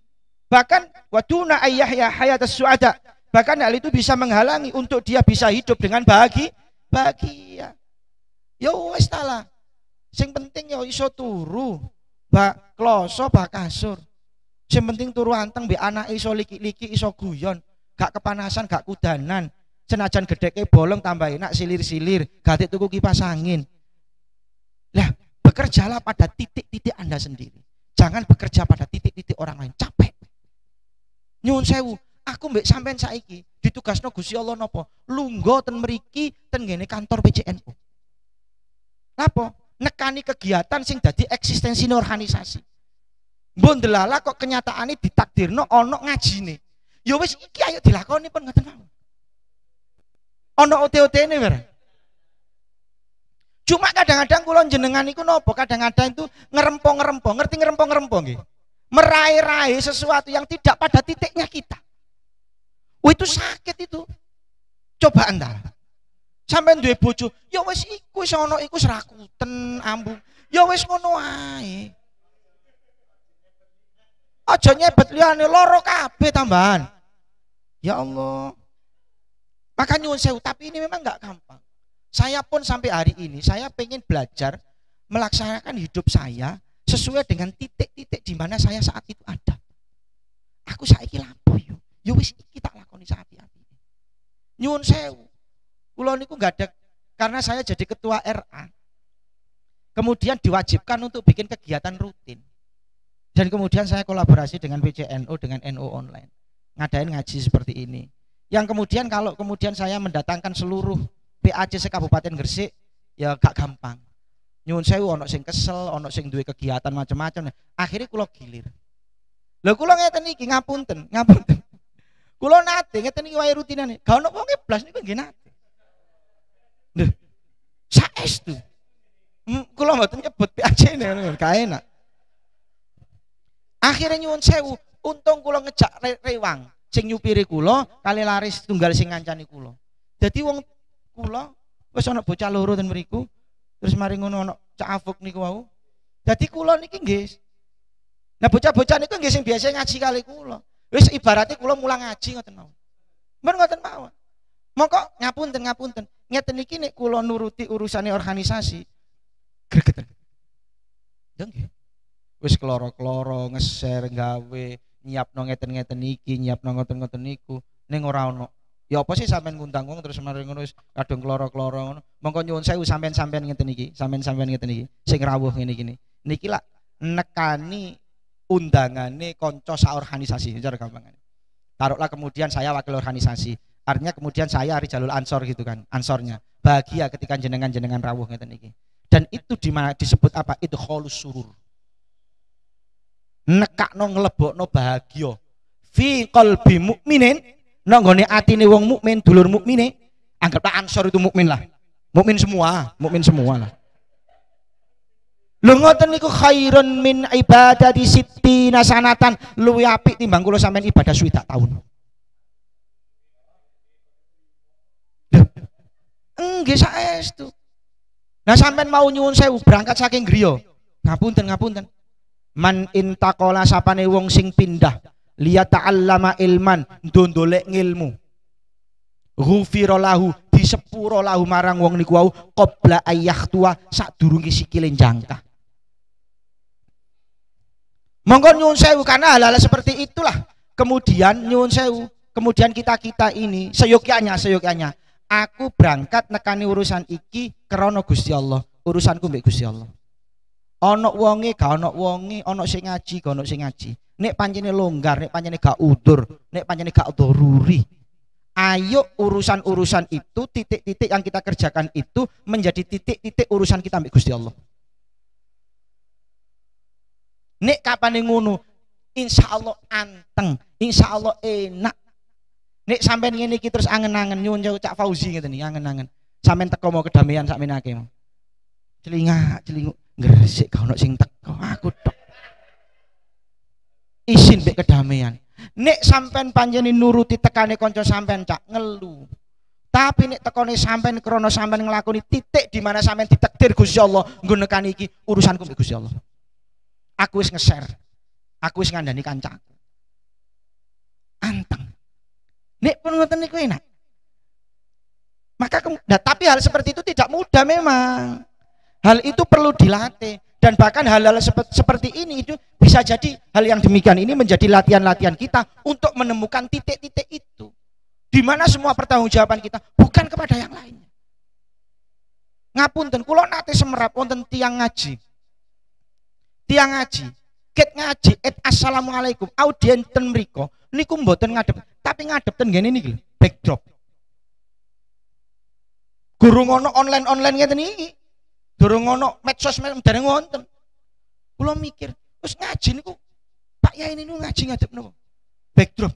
bahkan waduna ayah ya hayat bahkan hal itu bisa menghalangi untuk dia bisa hidup dengan bahagia bahagia Ya wis ta Sing penting ya iso turu. Bak kloso bak kasur. Sing penting turu anteng mbek anak iso liki-liki iso guyon, gak kepanasan, gak kudanan. Senajan gedeke bolong tambah enak silir-silir, Gati tuku kipas angin. Lah, bekerjalah pada titik-titik Anda sendiri. Jangan bekerja pada titik-titik orang lain. Capek. Nyun sewu, aku mbek sampean saiki ditugasno Gusti Allah nopo? Lungguh ten mriki ten kantor PCNU. Napa? Nekani kegiatan sing dadi eksistensi organisasi. Mbok delala kok kenyataane ditakdirno ono nih yo ya wes iki ayo dilakoni pun nggak tenang Ono ot ot ini ber Cuma kadang-kadang kulon jenengan itu nopo, kadang-kadang itu ngerempong-ngerempong, ngerti ngerempong-ngerempong gitu. Meraih-raih sesuatu yang tidak pada titiknya kita. Oh, itu sakit itu. Coba anda. Sampai duwe bojo, ya wis iku wis ana iku ambu, Ya wis ngono ae. Aja nyebet liyane loro kabeh tambahan. Ya Allah. Maka nyuwun sewu, tapi ini memang nggak gampang. Saya pun sampai hari ini saya pengen belajar melaksanakan hidup saya sesuai dengan titik-titik di mana saya saat itu ada. Aku saiki lapo yo. Yo kita iki tak lakoni saat ini Nyuwun sewu. Kulo niku nggak ada karena saya jadi ketua RA. Kemudian diwajibkan untuk bikin kegiatan rutin. Dan kemudian saya kolaborasi dengan PCNO dengan NO online. Ngadain ngaji seperti ini. Yang kemudian kalau kemudian saya mendatangkan seluruh PAC sekabupaten Gresik ya gak gampang. Nyuwun saya ono sing kesel, ono sing duwe kegiatan macam-macam. Akhirnya kulo gilir. Lho kula ngeten iki ngapunten, ngapunten. Kula nate ngeten iki wae rutinane. Gak ono wong blas niku nggih Saestu. Kula mboten nyebut PAC niku gak enak. Akhire nyuwun sewu, untung kula ngejak re rewang sing nyupiri kula kali laris tunggal sing ngancani kula. Dadi wong kula wis ana bocah loro ten mriku, terus mari ngono ana cak afuk niku wau. Dadi kula niki nggih. Nah bocah-bocah niku nggih sing biasa ngaji kali kula. Wis ibaratnya kula mulang ngaji ngoten mau Mboten ngoten mau Mongko ngapunten ngapunten. Ngeten niki nek kulo nuruti urusan organisasi gregetan. Nggih. Wis keloro-keloro ngeser gawe nyiap ngeten-ngeten niki, nyiap ngoten-ngoten niku neng ora ono. Ya apa sih sampean ngundang wong terus mari ngono wis kadung keloro-keloro ngono. Mongko nyuwun sewu sampean-sampean ngeten iki, sampean-sampean ngeten iki sing rawuh ngene iki. Niki lak nekani undangane kanca sa organisasi secara gampangane. Taruhlah kemudian saya wakil organisasi Artinya kemudian saya Ari jalur Ansor gitu kan, Ansornya. Bahagia ketika jenengan-jenengan rawuh ngeten iki. Dan itu di mana disebut apa? Itu kholus surur. nekak no no bahagia. Fi kolbi mukminin nonggone atine wong mukmin, dulur mukmin anggaplah Ansor itu mukmin lah. Mukmin semua, mukmin semua lah. Lho ngoten niku khairun min ibadah di siti nasanatan luwi apik timbang kulo sampean ibadah suita tahun. Nggih saestu. Nah sampean mau nyuwun sewu berangkat saking griya. Ngapunten ngapunten. Man intakola sapane wong sing pindah liya ta'allama ilman ndondolek ngilmu. Ghufira lahu disepuro lahu marang wong niku wau qabla ayah tua sadurunge sikile jangka, Monggo nyuwun sewu karena hal-hal seperti itulah. Kemudian nyuwun sewu, kemudian kita-kita ini seyogyanya seyogyanya aku berangkat nekani urusan iki kerana Gusti Allah urusanku mbek Gusti Allah ana wonge gak ana wonge ana sing ngaji gak ana sing ngaji nek pancene longgar nek pancene gak udur nek pancene gak doruri ayo urusan-urusan itu titik-titik yang kita kerjakan itu menjadi titik-titik urusan kita mbek Gusti Allah nek kapan ngono insya Allah anteng insya Allah enak Nek sampean ngene iki terus angen-angen nyuwun Cak Fauzi ngene iki angen-angen. Sampean teko mau kedamaian sak menake. celinga celinguk gresik gak ono sing teko aku tok. Isin mbek kedamaian. Nek sampean panjeni nuruti tekane kanca sampean Cak ngelu. Tapi nek tekone sampean krana sampean nglakoni titik di mana sampean ditakdir Gusti Allah nggunakane iki urusanku Gusti Allah. Aku wis ngeser. Aku wis ngandani kancaku. Anteng. Nek pun ngoten niku enak. Maka nah, tapi hal seperti itu tidak mudah memang. Hal itu perlu dilatih dan bahkan hal-hal seperti ini itu bisa jadi hal yang demikian ini menjadi latihan-latihan kita untuk menemukan titik-titik itu di mana semua pertanggungjawaban kita bukan kepada yang lainnya. Ngapunten, kula nate semerap wonten tiang ngaji. Tiang ngaji, ket ngaji, et assalamualaikum, ten mriko niku mboten ngadep, tapi ngadep ten gini nih, backdrop. Guru ngono online-online gitu nih, guru ngono medsos medsos dari ngonten Kula mikir, terus ngaji niku Pak ini niku ngaji ngadep nih Backdrop.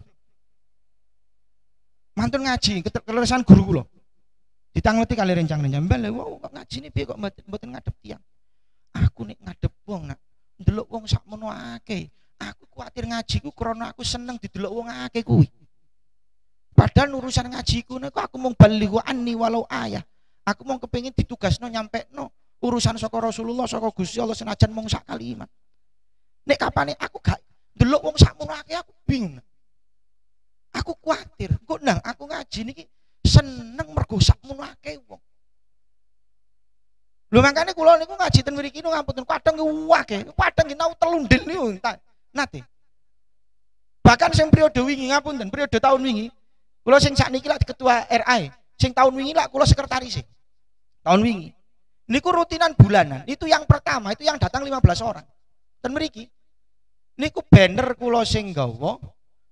Mantun ngaji, kelulusan guru kula. Ditangleti kali rencang-rencang mbel, wow, kok ngaji nih kok mboten ngadep tiang. Aku nih ngadep wong nak delok wong sak akeh. Aku kuatir ngajiku karena aku seneng didelok wong akeh kuwi. Padahal urusan ngajiku niku aku mau baliku ani walau ayah. Aku mau kepengin ditugasno nyampe no urusan saka Rasulullah saka Gusti Allah senajan mung sak kalimat. Nek kapane aku gak delok wong sak akeh aku bingung. Aku khawatir kok nang aku ngaji niki seneng mergo sakmono akeh wong. Lho makane kula niku ngaji ten mriki niku ngapunten kadang wake, kadang kita telundil niku. Nate. Bahkan sing periode wingi dan periode tahun wingi, kulo sing niki lak ketua RI, e. sing tahun wingi lah kulo sekretaris sih. Tahun wingi. Niku rutinan bulanan. Itu yang pertama, itu yang datang 15 orang. dan meriki Niku banner kulo sing gawo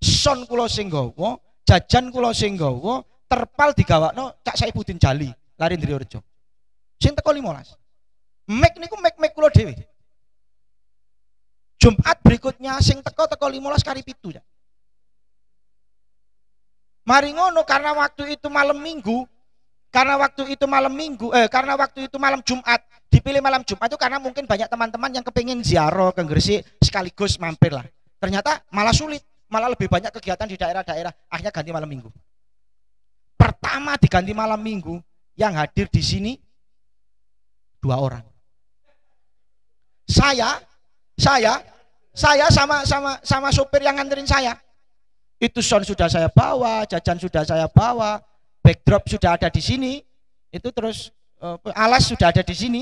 son kulo sing gawo jajan kulo sing gawo terpal no Cak saya putin Jali, lari Ndriorjo. Sing teko limolas Mek niku mek-mek kulo dewi Jumat berikutnya sing teko teko limolas kali pitu ya. Mari ngono karena waktu itu malam Minggu, karena waktu itu malam Minggu, eh karena waktu itu malam Jumat, dipilih malam Jumat itu karena mungkin banyak teman-teman yang kepingin ziarah ke Gresik sekaligus mampir lah. Ternyata malah sulit, malah lebih banyak kegiatan di daerah-daerah, akhirnya ganti malam Minggu. Pertama diganti malam Minggu, yang hadir di sini dua orang. Saya, saya saya sama sama sama sopir yang nganterin saya. Itu sound sudah saya bawa, jajan sudah saya bawa, backdrop sudah ada di sini, itu terus uh, alas sudah ada di sini.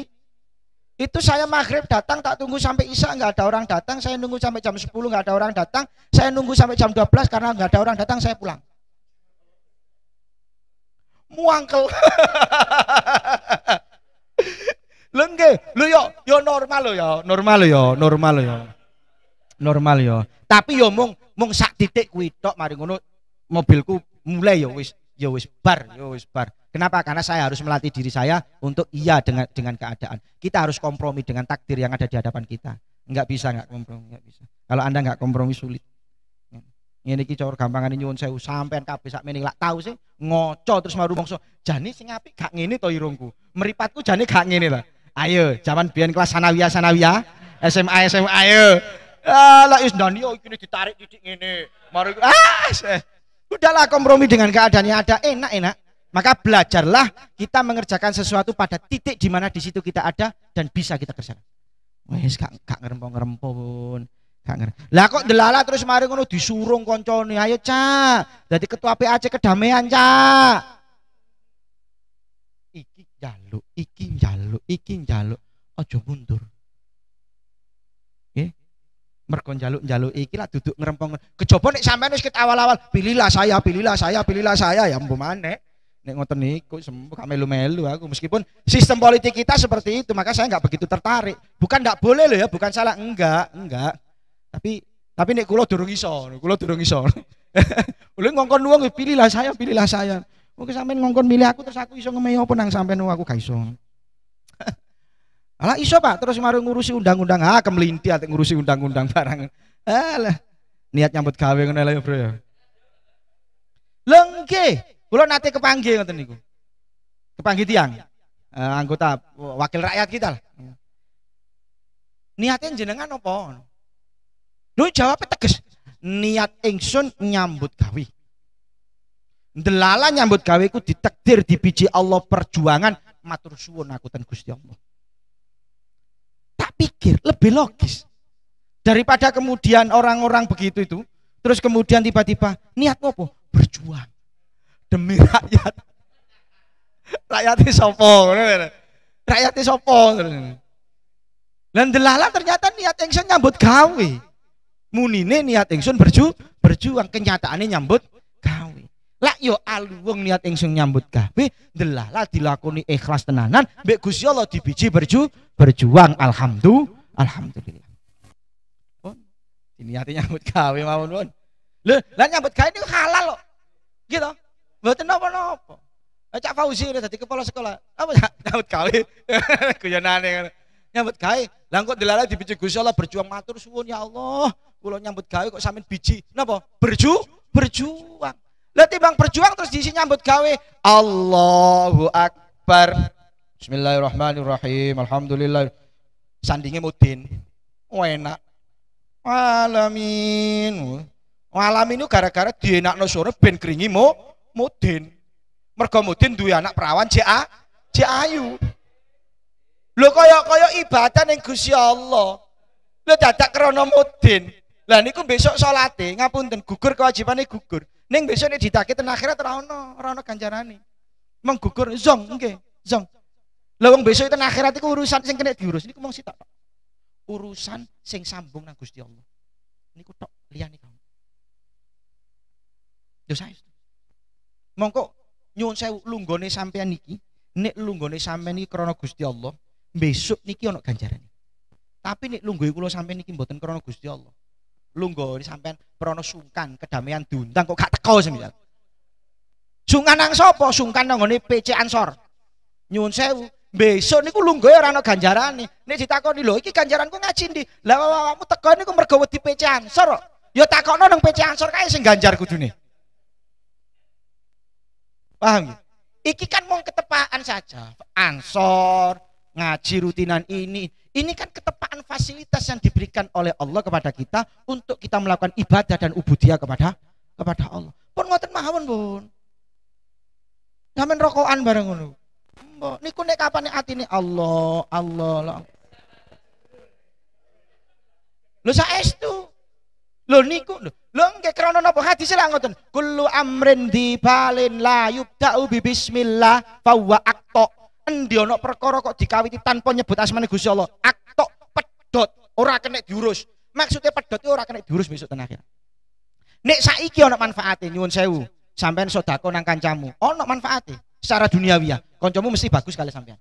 Itu saya maghrib datang tak tunggu sampai isya nggak ada orang datang, saya nunggu sampai jam 10 nggak ada orang datang, saya nunggu sampai jam 12 karena nggak ada orang datang saya pulang. Muangkel. Lengge, lu yo yo normal lo yo, normal lo yo, normal lo yo normal yo ya. Tapi yo ya mung mung sak titik kuwi tok mari ngono mobilku mulai yo ya wis yo wis bar, yo wis bar. Kenapa? Karena saya harus melatih diri saya untuk iya dengan dengan keadaan. Kita harus kompromi dengan takdir yang ada di hadapan kita. Enggak bisa enggak kompromi, enggak bisa. Kalau Anda enggak kompromi sulit. Ini iki cowok gampangane nyuwun sewu sampean kabeh sak meneh lak tau sih ngoco terus maru mongso jani sing apik gak ngene to irungku. Meripatku jani gak ngene lah. Ayo, zaman biyen kelas sanawiyah sanawiyah, SMA SMA ayo. Ala isdan yo ini ditarik titik ini Mari ah, udahlah kompromi dengan keadaan yang ada enak-enak. Maka belajarlah kita mengerjakan sesuatu pada titik di mana di situ kita ada dan bisa kita kerjakan. Wes gak gak ngerempo-ngerempo pun. Gak Lah kok delala terus mari ngono disurung koncone. Ayo, Cak. Jadi ketua PAC kedamaian, Cak. Iki jaluk iki jaluk iki jaluk Aja mundur merkon jaluk jaluk iki lah duduk ngrempong. Kejaba nih sampean nih awal-awal, pilihlah saya, pilihlah saya, pilihlah saya ya ampun nih Nek nih, kok sembuh gak melu-melu aku meskipun sistem politik kita seperti itu, maka saya nggak begitu tertarik. Bukan nggak boleh loh ya, bukan salah enggak, enggak. Tapi tapi nih kulo durung iso, kulo durung iso. boleh ngongkon uang pilihlah saya, pilihlah saya. Mungkin sampe ngongkon milih aku terus aku iso ngemeyo yang nang nunggu aku gak Alah iso Pak, terus mari ngurusi undang-undang. Ah, kemlinti ati ngurusi undang-undang barang. Alah, niat nyambut gawe ngene lho ya, Bro ya. Lengke, kula nate kepanggil ngoten niku. Kepanggil tiang. Eh, anggota wakil rakyat kita lah. Niatnya jenengan apa? Lu jawabnya tegas. Niat ingsun nyambut gawe. Delala nyambut gawe ku ditakdir dipiji Allah perjuangan matur suwun aku ten Gusti Allah pikir, lebih logis. Daripada kemudian orang-orang begitu itu, terus kemudian tiba-tiba niat ngopo? Berjuang demi rakyat. Rakyatnya sopo, rakyatnya sopo. Dan delala ternyata niat yang nyambut gawe. Munine niat yang berju berjuang kenyataannya nyambut lah, yo aluwung niat ingsun nyambut gawe delalah dilakoni ikhlas tenanan mbek Gusti Allah dibiji berju berjuang alhamdulillah alhamdulillah. Pun niate nyambut gawe mawon pun. Lho, lan nyambut gawe niku halal kok. Gitu. Mboten napa-napa. Cak Fauzi udah tadi kepala sekolah. Apa cak? Nyambut gawe. Guyonane ngono. Nyambut gawe. Lah kok delalah dibiji Gusti Allah berjuang matur suwun ya Allah. Kula nyambut gawe kok sampean biji. Napa? Berju berjuang. Lah timbang berjuang terus diisi nyambut gawe Allahu Akbar. Bismillahirrahmanirrahim. Alhamdulillah. Sandinge mudin. Oh, enak. Alamin. Alamin itu gara-gara dienakno sore ben keringi mu mudin. Mergo mudin duwe anak perawan A. cek ayu. Lho kaya-kaya ibadah ning Gusti Allah. Lho dadak krana mudin. Lah niku besok salate ngapunten gugur kewajibane gugur. Neng besok nih ditakit ten akhirat rano ono, nih, nih. Menggugur zong oke, zong. Lawang besok itu akhirat itu urusan sing kena diurus kumong sih tak, Urusan sing sambung nang Gusti Allah. Niku tok liani kamu. Yo saestu. Mongko nyuwun saya lunggone sampean niki, nek lunggone sampean niki krono Gusti Allah, besok niki ono ganjaran. Tapi nek lungguhe kula sampean niki mboten krono Gusti Allah lungguh ini sampean prono sungkan kedamaian diundang kok gak teko semisal sungkan nang sopo sungkan nang ini PC Ansor nyun sewu besok niku lungguh ya ora nih nih nek ditakoni lho iki gue ngaji ndi lah kamu teko gue mergawat di PC Ansor takon ya takon nang PC Ansor kayak sing ganjar kudune paham ya? iki kan mau ketepaan saja ansor ngaji rutinan ini ini kan ketepaan fasilitas yang diberikan oleh Allah kepada kita untuk kita melakukan ibadah dan ubudiah kepada kepada Allah. Pun ngoten mawon, Bun. Sampeyan rokokan bareng ngono. Mbok niku nek kapan nek atine Allah, Allah, Allah. Lho saestu. Lho niku lho. Lho nggih krana napa hadis lak ngoten. Kullu amrin dibalin la yubda'u bi bismillah fa wa akto endi ana perkara kok dikawiti tanpa nyebut asmane Gusti Allah atok pedot ora kena diurus maksudnya pedot ora kena diurus besok tenaga nek saiki ana manfaate nyuwun sewu sampean sodako nang kancamu ana manfaate secara duniawi ya kancamu mesti bagus kali sampean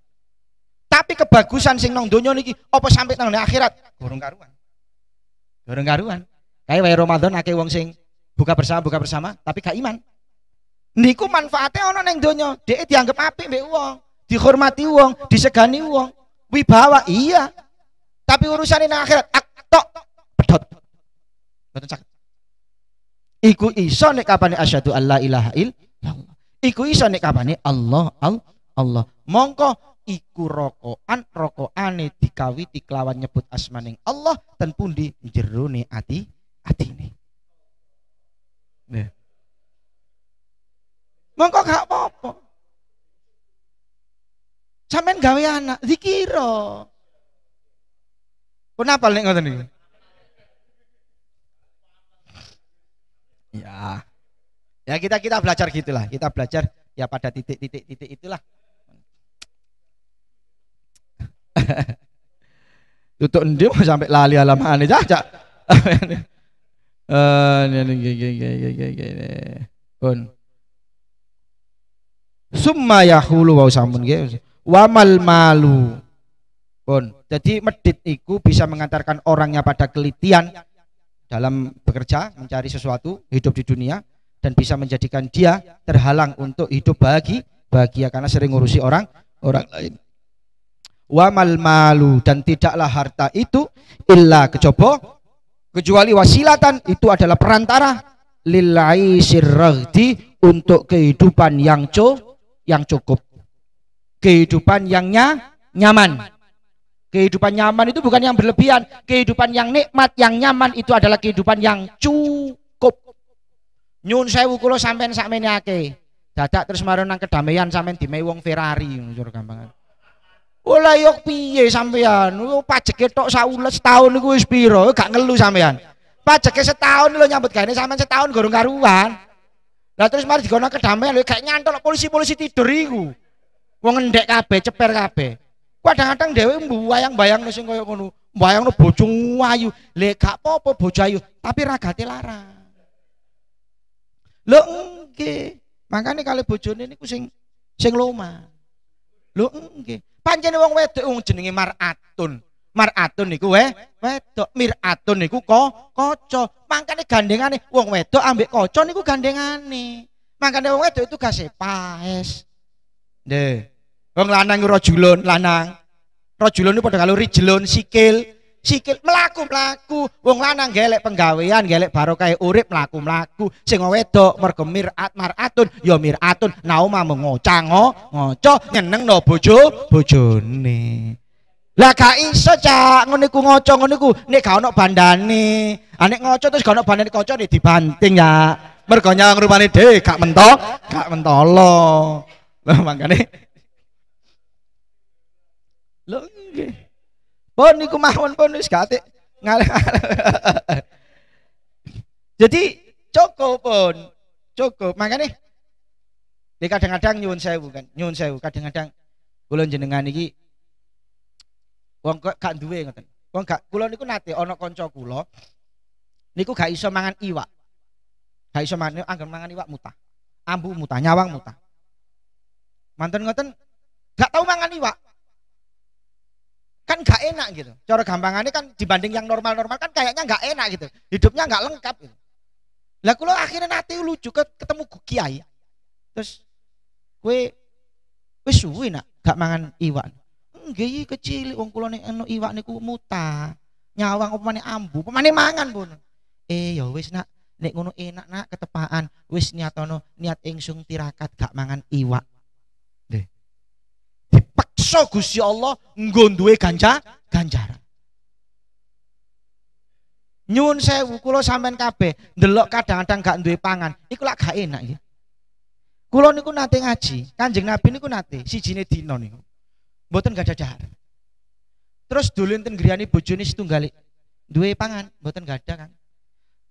tapi kebagusan sing nang donya niki apa sampai nang akhirat gorong karuan gorong karuan kayak wae Ramadan akeh wong sing buka bersama buka bersama tapi gak iman niku manfaatnya ono neng donya dhek dianggap apik mbek wong dihormati wong, disegani wong, wibawa iya. Tapi urusan ini akhirat aktok pedot. Iku iso nek kapane asyhadu alla ilaha illallah. Iku iso nek kapane Allah al Allah. Mongko iku rokokan rokokane dikawiti kelawan nyebut asmaning Allah ten pundi jerone ati atine. Nggih. Mongko gak apa-apa. Sampeyan gawe anak, dikira. Kenapa nek ngoten niku? Ya. Ya kita kita belajar gitulah, kita belajar ya pada titik-titik-titik itulah. Tutup endi mau sampai lali alamane cah cah. Eh ini gini gini Pun. Summa yahulu wa samun wamal malu bon. jadi medit itu bisa mengantarkan orangnya pada kelitian dalam bekerja mencari sesuatu hidup di dunia dan bisa menjadikan dia terhalang untuk hidup bahagia bahagia karena sering ngurusi orang orang lain wamal malu dan tidaklah harta itu illa kecobo kecuali wasilatan itu adalah perantara lillahi sirrahdi untuk kehidupan yang cukup yang cukup kehidupan yang nyaman. Kehidupan nyaman itu bukan yang berlebihan. Kehidupan yang nikmat, yang nyaman itu adalah kehidupan yang cukup. Nyun saya wukulo sampean sak meniake. Dadak terus mari nang kedamaian sampean di mewong Ferrari njur gampang. Ola yok piye sampean? lu Pajeke tok saules setahun iku wis pira? Gak ngelu sampean. Pajeke setahun lho nyambut gawe sampean setahun gorong karuan. Lah terus mari digono kedamaian lho gak nyantol polisi-polisi tidur iku wong ngendek kabeh ceper kabeh kadang-kadang dhewe mbayang-bayang sing kaya ngono mbayang no bojo ayu le gak apa-apa bojo ayu tapi ragate larang lho nggih makane kali bojone niku sing sing loma lho nggih panjeni wong wedok wong jenenge maratun maratun niku we wedok miratun niku ko kaca mangkane gandengane wong wedok ambek kaca niku gandengane mangkane wong wedok itu gase paes Nggih. Wong lanang rajulun, lanang. Rajulun itu padha karo rijelun, sikil. Sikil mlaku-mlaku, wong lanang gelek penggawean, gelek barokah urip mlaku-mlaku. Sing wedok mergo mirat maratun, ya miratun, naoma mengocang ngoco nyeneng no bojo bojone. Lah gak iso cak ngene ku ngoco ngene ku nek gak ono bandane. Ah nek ngoco terus gak ono bandane kocone dibanting ya. Mergo nyawang rupane kak gak mentok, gak mentolo. Lah makane Lho nggih. pon niku mawon pun wis gak Jadi cukup pun cukup makanya di kadang-kadang nyuwun kan, bukan nyuwun saya kadang-kadang kulon jenengan iki wong kok gak duwe ngoten wong gak kula niku nate ana kanca kula niku gak iso mangan iwak gak iso mangan anggen mangan iwak mutah ambu mutah nyawang mutah Mantan ngoten gak tahu mangan iwak. Kan gak enak gitu. Cara gampangannya kan dibanding yang normal-normal kan kayaknya gak enak gitu. Hidupnya gak lengkap gitu. Lah kulo akhirnya nanti juga ketemu kiai. Terus gue wis suwi nak gak mangan iwak. Nggih kecil wong kulo nih eno iwak nih muta. Nyawang opane ambu, opane mangan pun. Eh ya wis nak nek ngono enak nak ketepaan wis niatono niat ingsung tirakat gak mangan iwak iso Gusti Allah nggo duwe ganja ganjaran. Nyuwun sewu kula sampean kabeh ndelok kadang-kadang gak duwe pangan, iku lak gak enak ya. Kula niku nate ngaji, Kanjeng Nabi niku nate sijine dina niku. Mboten gak ada Terus dolen ten griyane bojone setunggal duwe pangan, mboten gak ada, Kang.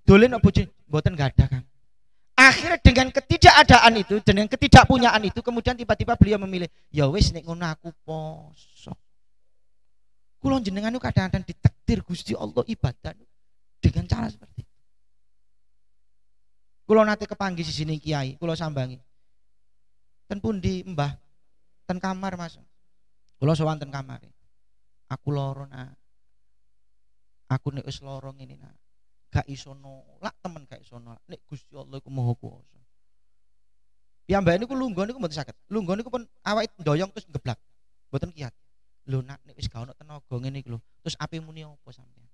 Dolen bojone mboten gak ada, Kang akhirnya dengan ketidakadaan itu dengan ketidakpunyaan itu kemudian tiba-tiba beliau memilih ya wis nek ngono aku poso kula jenengan itu kadang-kadang ditakdir Gusti Allah ibadah dengan cara seperti itu kula nate kepanggil di sini kiai kula sambangi ten pundi mbah ten kamar mas kula sowan ten kamar aku loro aku nek wis lorong ini nak gak iso nolak temen gak iso nolak nek Gusti Allah iku maha kuasa piyambake niku lungguh niku mboten saged lungguh niku pun awake ndoyong terus geblak mboten kiat lho nak nek wis gak ono tenaga ngene iki lho terus ape muni apa sampean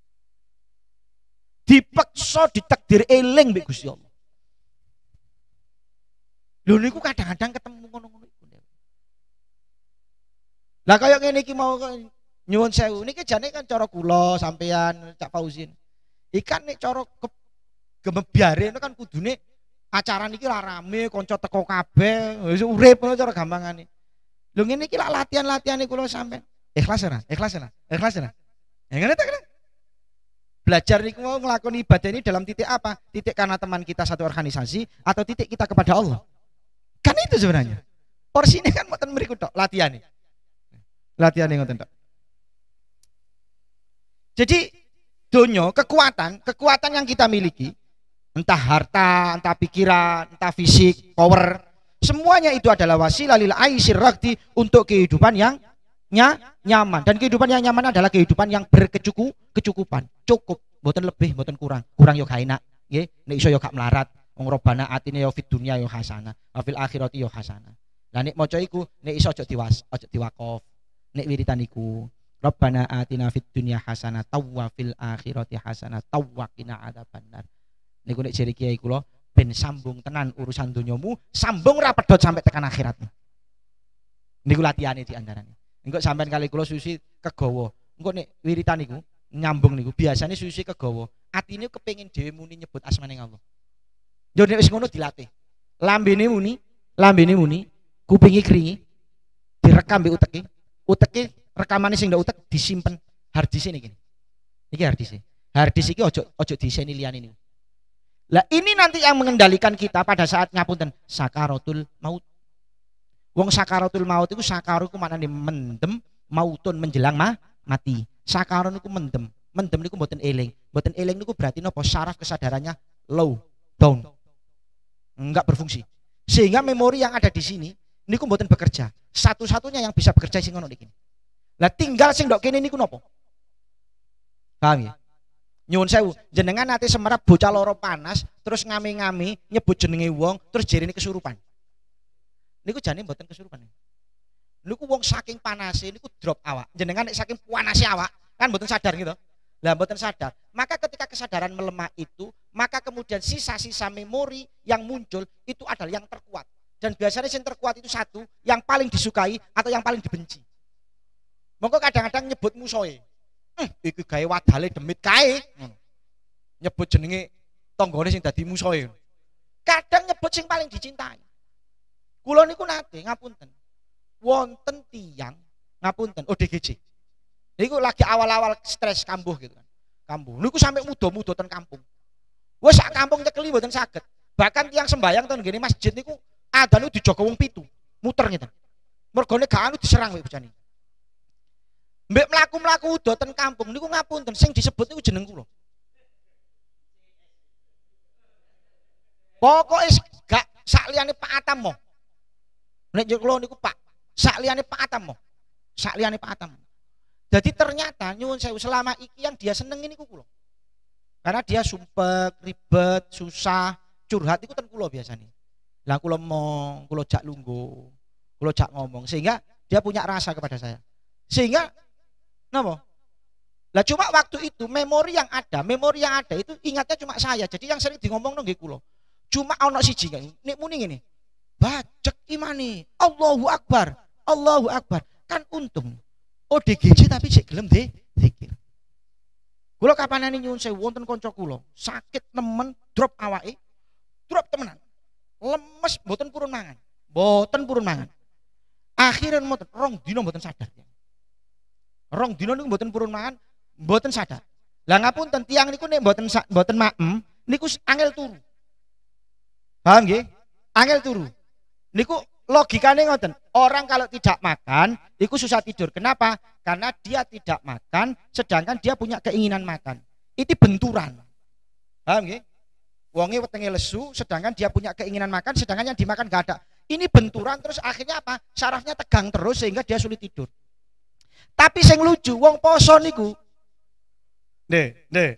dipeksa ditakdir eling mbek Gusti Allah lho niku kadang-kadang ketemu ngono-ngono iku lah kaya ngene iki mau nyuwun sewu niki jane kan cara kula sampean Cak Fauzin Ikan nih coro ke, gemebyare itu kan kudune acara nih kira rame, konco teko kabe, urep urip coro cara gampangane. lo ini kira latihan latihan-latihane Eh kelas Ikhlas Eh Ikhlas ora? Ya, Ikhlas kelas ya, ya ngene ta kan? Belajar nih mau ngelakoni ibadah ini dalam titik apa? Titik karena teman kita satu organisasi atau titik kita kepada Allah. Kan itu sebenarnya. Porsi nih kan mboten berikut dok, latihan. nih. Latihan ngoten tok. Jadi dunia, kekuatan, kekuatan yang kita miliki, entah harta, entah pikiran, entah fisik, power, semuanya itu adalah wasilah lil aisir rakti untuk kehidupan yang nya, nyaman. Dan kehidupan yang nyaman adalah kehidupan yang berkecukupan, kecukupan, cukup, boten lebih, boten kurang, kurang yo enak, ya nek iso yo gak melarat, wong robana atine yo fit dunia yo hasanah, afil akhirat yo hasanah. Lah nek maca iku nek iso aja diwas, aja diwakof, nek wiritan Rabbana atina fid dunia hasana tawwa fil akhirati hasana tawwa ada bandar Niku nek jere kiai kula ben sambung tenan urusan dunyamu, sambung rapat pedot sampai tekan akhiratmu. Niku latihane diantarane. Engko sampean kali kula susi kegawa. Engko nek wiritan niku nyambung niku biasanya susi kegawa. Atine kepengin dhewe muni nyebut asmane Allah. Yo nek wis ngono dilatih. Lambene muni, lambene muni, kupingi kringi, direkam mbek uteke, uteke rekamannya sing ndak utek disimpan hard disk ini gini. ini hard disk. Hard disk ini ojo ojo sini lian ini. Lah ini nanti yang mengendalikan kita pada saat ngapunten sakaratul maut. Wong sakaratul maut itu sakaru ku nih mendem, mautun menjelang mah mati. Sakaru niku mendem. Mendem niku buatin eling. buatin eling niku berarti nopo saraf kesadarannya low, down. Enggak berfungsi. Sehingga memori yang ada di sini niku buatan bekerja. Satu-satunya yang bisa bekerja sih ngono dikini. Lah tinggal sing dok kene niku po Paham ya? Nyuwun sewu, jenengan nanti semerap bocah loro panas, terus ngami-ngami nyebut jenenge wong, terus jerine kesurupan. Niku jane mboten kesurupan. Ya? Niku wong saking ini niku drop awak. Jenengan nek saking panasnya awak, kan mboten sadar gitu. Lah mboten sadar. Maka ketika kesadaran melemah itu, maka kemudian sisa-sisa memori yang muncul itu adalah yang terkuat. Dan biasanya yang terkuat itu satu, yang paling disukai atau yang paling dibenci. Mongko kadang-kadang nyebut musoi Eh, iku gawe wadale demit kae Nyebut jenenge tanggane sing dadi musoi Kadang nyebut sing paling dicintai. Kula niku nate ngapunten. Wonten tiang ngapunten ODGJ. Oh, niku lagi awal-awal stres kambuh gitu kan. Kambuh. Niku sampai muda-muda ten kampung. Wes sak kampung nyekeli mboten saged. Bahkan tiang sembayang ten gini masjid niku adane dijogo wong pitu, muter ngeten. Mergone gak anu diserang wek bujani Mbak melaku-melaku udah ten kampung niku ngapun ten sing disebut niku loh. pokoknya Pokoke gak sakliane Pak Atam mo. Nek lo niku Pak, sakliane Pak Atam mo. Sakliane Pak Atam. Jadi ternyata nyuwun saya selama iki yang dia seneng ini kulo. Karena dia sumpek, ribet, susah, curhat itu ten biasa nih, Lah kulo mau, kulo jak lunggu, kulo jak ngomong sehingga dia punya rasa kepada saya. Sehingga Kenapa? Lah cuma waktu itu memori yang ada, memori yang ada itu ingatnya cuma saya. Jadi yang sering digomong nggih kula. Cuma ono siji nek muni ngene. Bajek imani. Allahu Akbar. Allahu Akbar. Kan untung ODGJ oh, tapi cek gelem deh. zikir. Kula kapanane nyuwun sewu wonten kanca kula, sakit nemen drop awake, drop temenan. Lemes mboten purun mangan, mboten purun mangan. Akhirnya mboten rong dina mboten sadar rong dino niku mboten purun mangan, mboten sadar. Lah ngapunten tiang niku nek mboten mboten maem niku angel turu. Paham nggih? Angel turu. Niku logikanya ngoten. Orang kalau tidak makan itu susah tidur. Kenapa? Karena dia tidak makan sedangkan dia punya keinginan makan. Itu benturan. Paham nggih? Wonge wetenge lesu sedangkan dia punya keinginan makan sedangkan yang dimakan gak ada. Ini benturan terus akhirnya apa? Sarafnya tegang terus sehingga dia sulit tidur. Tapi sing lucu wong poso niku. Nggih, nggih.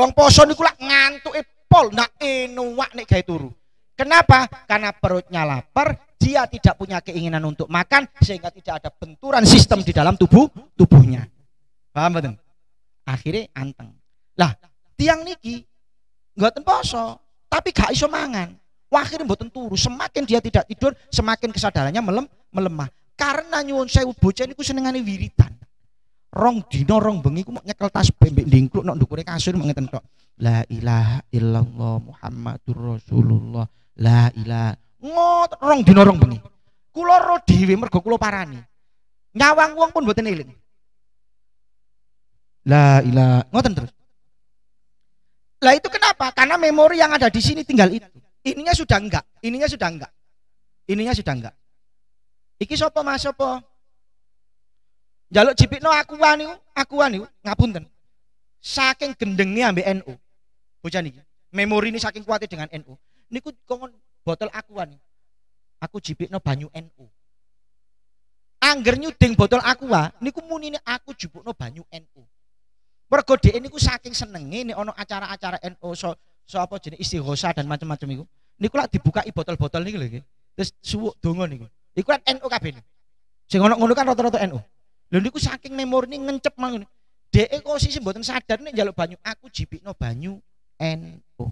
Wong poso niku lak ngantuke pol nak enuak nek gawe turu. Kenapa? Karena perutnya lapar, dia tidak punya keinginan untuk makan sehingga tidak ada benturan sistem di dalam tubuh tubuhnya. Paham betul? Akhirnya anteng. Lah, tiang niki nggak poso, tapi gak iso mangan. Wah, akhirnya mboten turu. Semakin dia tidak tidur, semakin kesadarannya melem, melemah. Karena nyuwun sewu bocah niku senengane wiritan. Rong dino rong bengi ku nyekel tas mbek dingkluk nong dukure kasur mek kok. tok. La ilaha illallah Muhammadur Rasulullah. La ilaha ngot rong dino rong bengi. Kula ro dhewe mergo kula parani. Nyawang wong pun mboten eling. La ilaha ngoten terus. Lah itu kenapa? Karena memori yang ada di sini tinggal itu. Ininya sudah enggak, ininya sudah enggak. Ininya sudah enggak. Iki sopo Mas sopo? Jaluk no aku wani, aku wani, ngapunten. Saking gendengnya ambil NU. Bocah niki. Memori ini saking kuatnya dengan NU. Niku kongon botol aku wani. Aku no banyu NU. Angger nyuding botol aqua niku muni ni aku no banyu NU. Mergo ini ku saking senenge nek ono acara-acara NU so, so apa jenis istighosa dan macam-macam iku. Niku lak i botol-botol niku lagi, Terus suwuk donga niku. Iku NU kabeh. Sing ana ngono kan rata-rata NU. Lho niku saking memori ngencep mangun. Dhek kok sih mboten sadar nek njaluk banyu, aku jipikno banyu NU.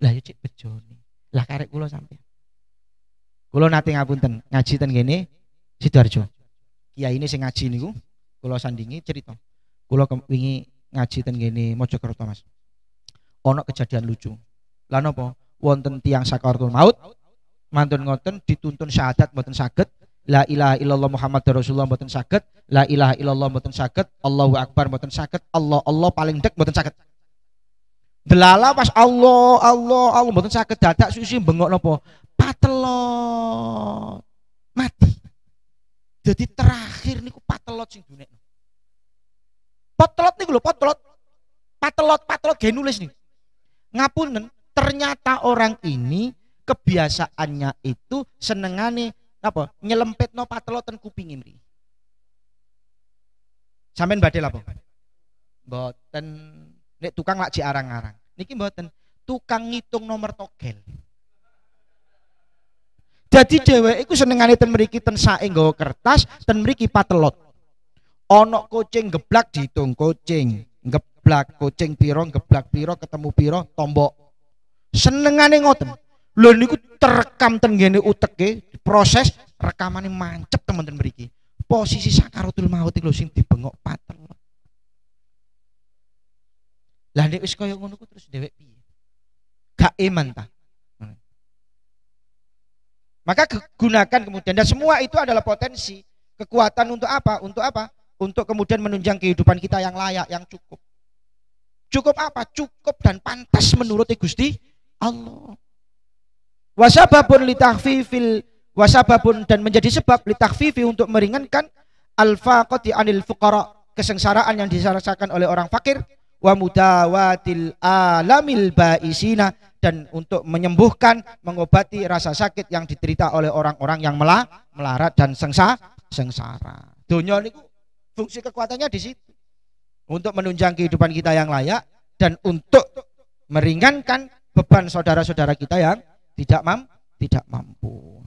Lah yo ya, cek bejone. Lah karek kula sampe. Kula nate ngapunten, ngaji ten ngene Sidoarjo. Kia ini sing ngaji niku kula sandingi cerita. Kula wingi ngaji ten ngene Mojokerto Mas. Ono kejadian lucu. Lah napa? Wonten tiang sakartul maut mantun ngoten dituntun syahadat mboten saged la ilaha illallah Muhammad Rasulullah mboten saged la ilaha illallah mboten saged Allahu akbar mboten saged Allah Allah paling dek mboten saged delala pas Allah Allah Allah mboten saged dadak susi bengok napa patelot mati jadi terakhir niku patelot sing dunek patelot niku lho patelot patelot patelot genulis nih ngapunten ternyata orang ini kebiasaannya itu senengane apa nyelempet no pateloten kuping ini, sampean badhe lapa mboten nek tukang lak arang-arang niki mboten tukang ngitung nomor togel jadi dhewe iku senengane ten mriki ten saing kertas ten mriki patelot onok kucing geblak diitung kucing geblak kucing piro geblak piro ketemu piro tombok senengane ngoten Lho niku terekam tenggene uteke, proses rekamane mancep teman-teman mriki. Posisi sakaratul maut lho sing dibengok patel. Lah nek wis kaya ngono terus dhewek piye? Gak iman ta. Maka gunakan kemudian dan semua itu adalah potensi kekuatan untuk apa? Untuk apa? Untuk kemudian menunjang kehidupan kita yang layak, yang cukup. Cukup apa? Cukup dan pantas menurut Gusti Allah wasababun litahfifil wasababun dan menjadi sebab litahfifi untuk meringankan koti anil fuqara kesengsaraan yang dirasakan oleh orang fakir wa mudawatil alamil baisina dan untuk menyembuhkan mengobati rasa sakit yang diterita oleh orang-orang yang melah, melarat dan sengsa sengsara dunia ini fungsi kekuatannya di situ untuk menunjang kehidupan kita yang layak dan untuk meringankan beban saudara-saudara kita yang tidak mam tidak mampu.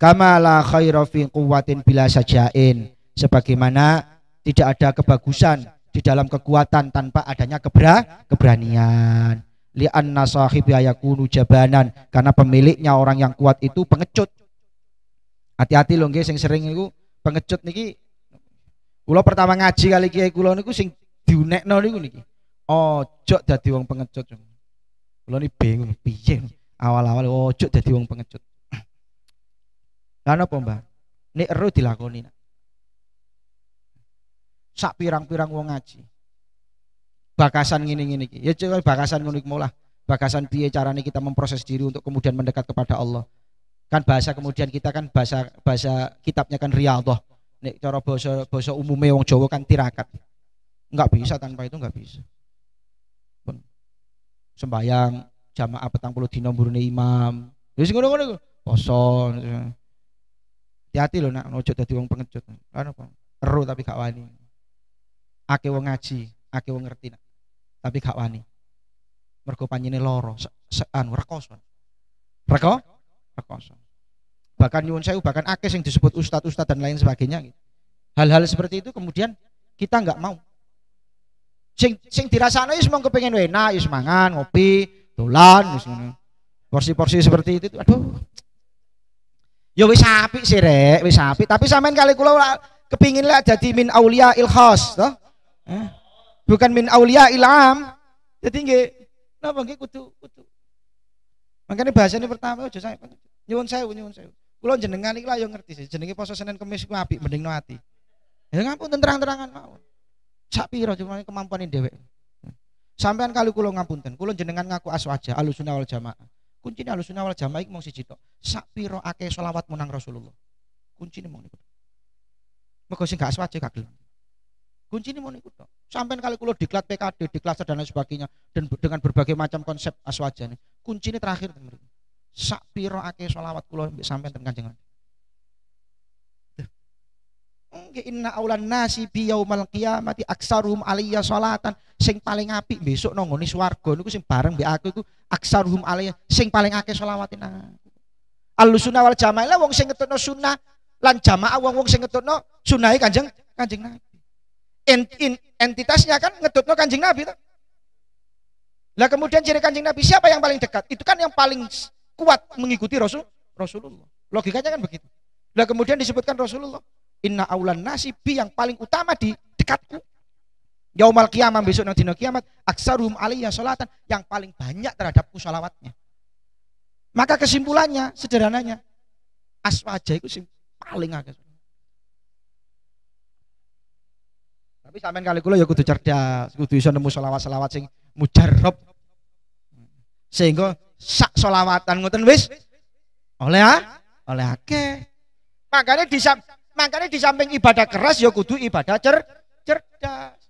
kamala la kuwatin bila sajain sebagaimana tidak ada kebagusan di dalam kekuatan tanpa adanya kebera keberanian. Li'anna sahibi yakunu jabanan karena pemiliknya orang yang kuat itu pengecut. Hati-hati loh nggih sing sering itu pengecut niki kula pertama ngaji kali kiai kula niku sing diunekno niku niki. Ojo dadi wong pengecut. Kula ni bingung piye awal-awal ojo oh, jadi wong pengecut lan apa mbah nek ero dilakoni sak pirang-pirang wong ngaji bakasan ngene-ngene iki ya coba bakasan ngono lah bakasan piye carane kita memproses diri untuk kemudian mendekat kepada Allah kan bahasa kemudian kita kan bahasa bahasa kitabnya kan riyadhah nek cara bahasa bahasa umume wong Jawa kan tirakat nggak bisa tanpa itu nggak bisa sembayang jamaah petang puluh dino murni imam wis ngono-ngono kosong, hati-hati loh nak nojo tadi uang pengecut kan apa eru tapi kak wani ake wong ngaji ake wong ngerti nak tapi kak wani mergo panjine loro sean rekoso reko rekoso bahkan nyuwun saya bahkan ake yang disebut ustadz ustadz dan lain sebagainya gitu. hal-hal seperti itu kemudian kita nggak mau sing sing dirasakno wis mung kepengin enak wis mangan ngopi dolan Porsi-porsi seperti itu aduh. Ya wis apik sih rek, wis apik. Tapi sampean kali kula kepingin lah jadi min aulia ilhas toh. Eh? Bukan min aulia ilham. Jadi nggih napa nggih kudu kudu. Makanya bahasanya pertama aja saya nyuwun sewu nyuwun sewu. Kula jenengan iki lah yo ngerti sih. Jenenge poso Senin Kamis ku apik mending no ati. Ya ngampun terang-terangan mawon. Sak pira cuma kemampuan dhewe. Sampean kali kulo ngapunten, kulo jenengan ngaku aswaja alusuna wal jamaah. ini alusuna wal jamaah ikmong si cito. tok. Sak sholawat munang selawatmu nang Rasulullah. Kuncine mung niku. Mergo gak aswaja gak Kunci Kunci ini mau tok. Sampean kali kulo diklat PKD, diklat dan lain sebagainya dan dengan berbagai macam konsep aswaja ini. ini terakhir temen. Sak pira kulo sampean dengan jenengan inna aulan nasi bi yaumal mati aksarum alia salatan sing paling api besok nang ngene swarga niku sing bareng mbek aku iku aksarum alia sing paling akeh salawatin nang aku sunnah wal jamaah wong sing ngetokno sunnah lan jamaah wong-wong sing ngetutno sunahe Kanjeng Kanjeng Nabi en, in, entitasnya kan ngetokno kanjeng Nabi tuh. Lah kemudian ciri kanjeng Nabi siapa yang paling dekat? Itu kan yang paling kuat mengikuti Rasul Rasulullah. Logikanya kan begitu. Lah kemudian disebutkan Rasulullah. Inna aulan nasibi yang paling utama di dekatku. Yaumal kiamat besok nanti dino kiamat aksarum alaiya salatan yang paling banyak terhadapku salawatnya. Maka kesimpulannya sederhananya aswaja itu sing paling agak Tapi sampean kali kula ya kudu cerdas, kudu iso nemu selawat-selawat sing mujarab. Sehingga sak solawatan ngoten wis oleh oleh akeh. Makanya di Makanya di samping ibadah keras ya kudu ibadah cer cerdas.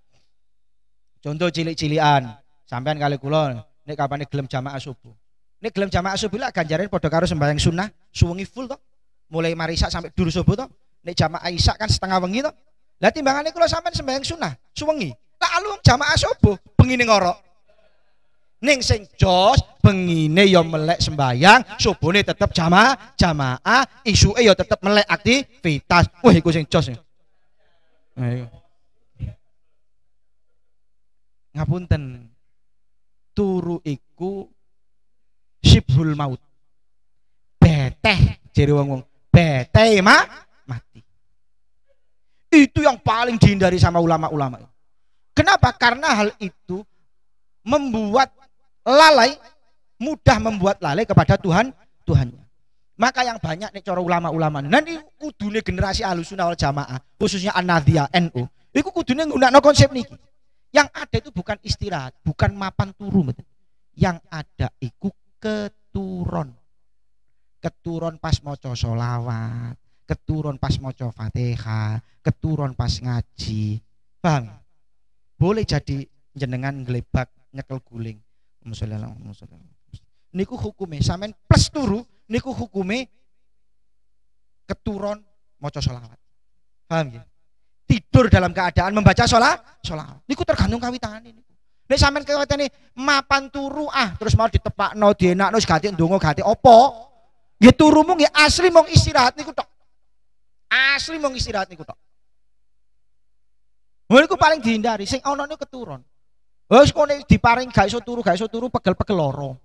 Contoh cilik-cilian, sampean kali kulon. Ini kapan ini gelem jamaah subuh. Ini gelem jamaah subuh lah ganjarin padha karo sembahyang sunnah, suwengi full toh. Mulai marisa sampai dulu subuh toh. Ini jamaah isak kan setengah wengi toh. Lah ini kalau sampean sembahyang sunnah, suwengi. Lalu jamaah subuh pengini ngorok. Neng sing jos pengine yo ya melek sembayang, subune tetep jamaah, jamaah, isuke yo ya tetep melek aktivitas. Wah, iku sing jos. Ya. Nah, Ngapunten. Turu iku sibul maut. Beteh jere wong-wong. Beteh mak mati. Itu yang paling dihindari sama ulama-ulama. Kenapa? Karena hal itu membuat lalai mudah membuat lalai kepada Tuhan Tuhannya. Maka yang banyak nih coro ulama-ulama nanti kudune generasi alusunaw wal jamaah khususnya anadia NU. itu kudune nggunakno konsep nih Yang ada itu bukan istirahat, bukan mapan turu betul. Yang ada itu keturun. Keturun pas moco solawat, keturun pas moco Fatihah, keturun pas ngaji. bang Boleh jadi jenengan gelebak nyekel guling Niku hukume sampean plus turu niku hukume keturun maca sholawat. Paham ya? Tidur dalam keadaan membaca sholat, sholawat. Niku tergantung kawitan ini. Nek sampean kawitane mapan turu ah terus mau ditepakno dienakno wis gati ndonga gati opo? gitu turu mung ya asli mau istirahat niku tok. Asli mau istirahat niku tok. niku paling dihindari sing ono niku keturun. Wes kone diparing gak iso turu, gak iso turu pegel-pegel loro.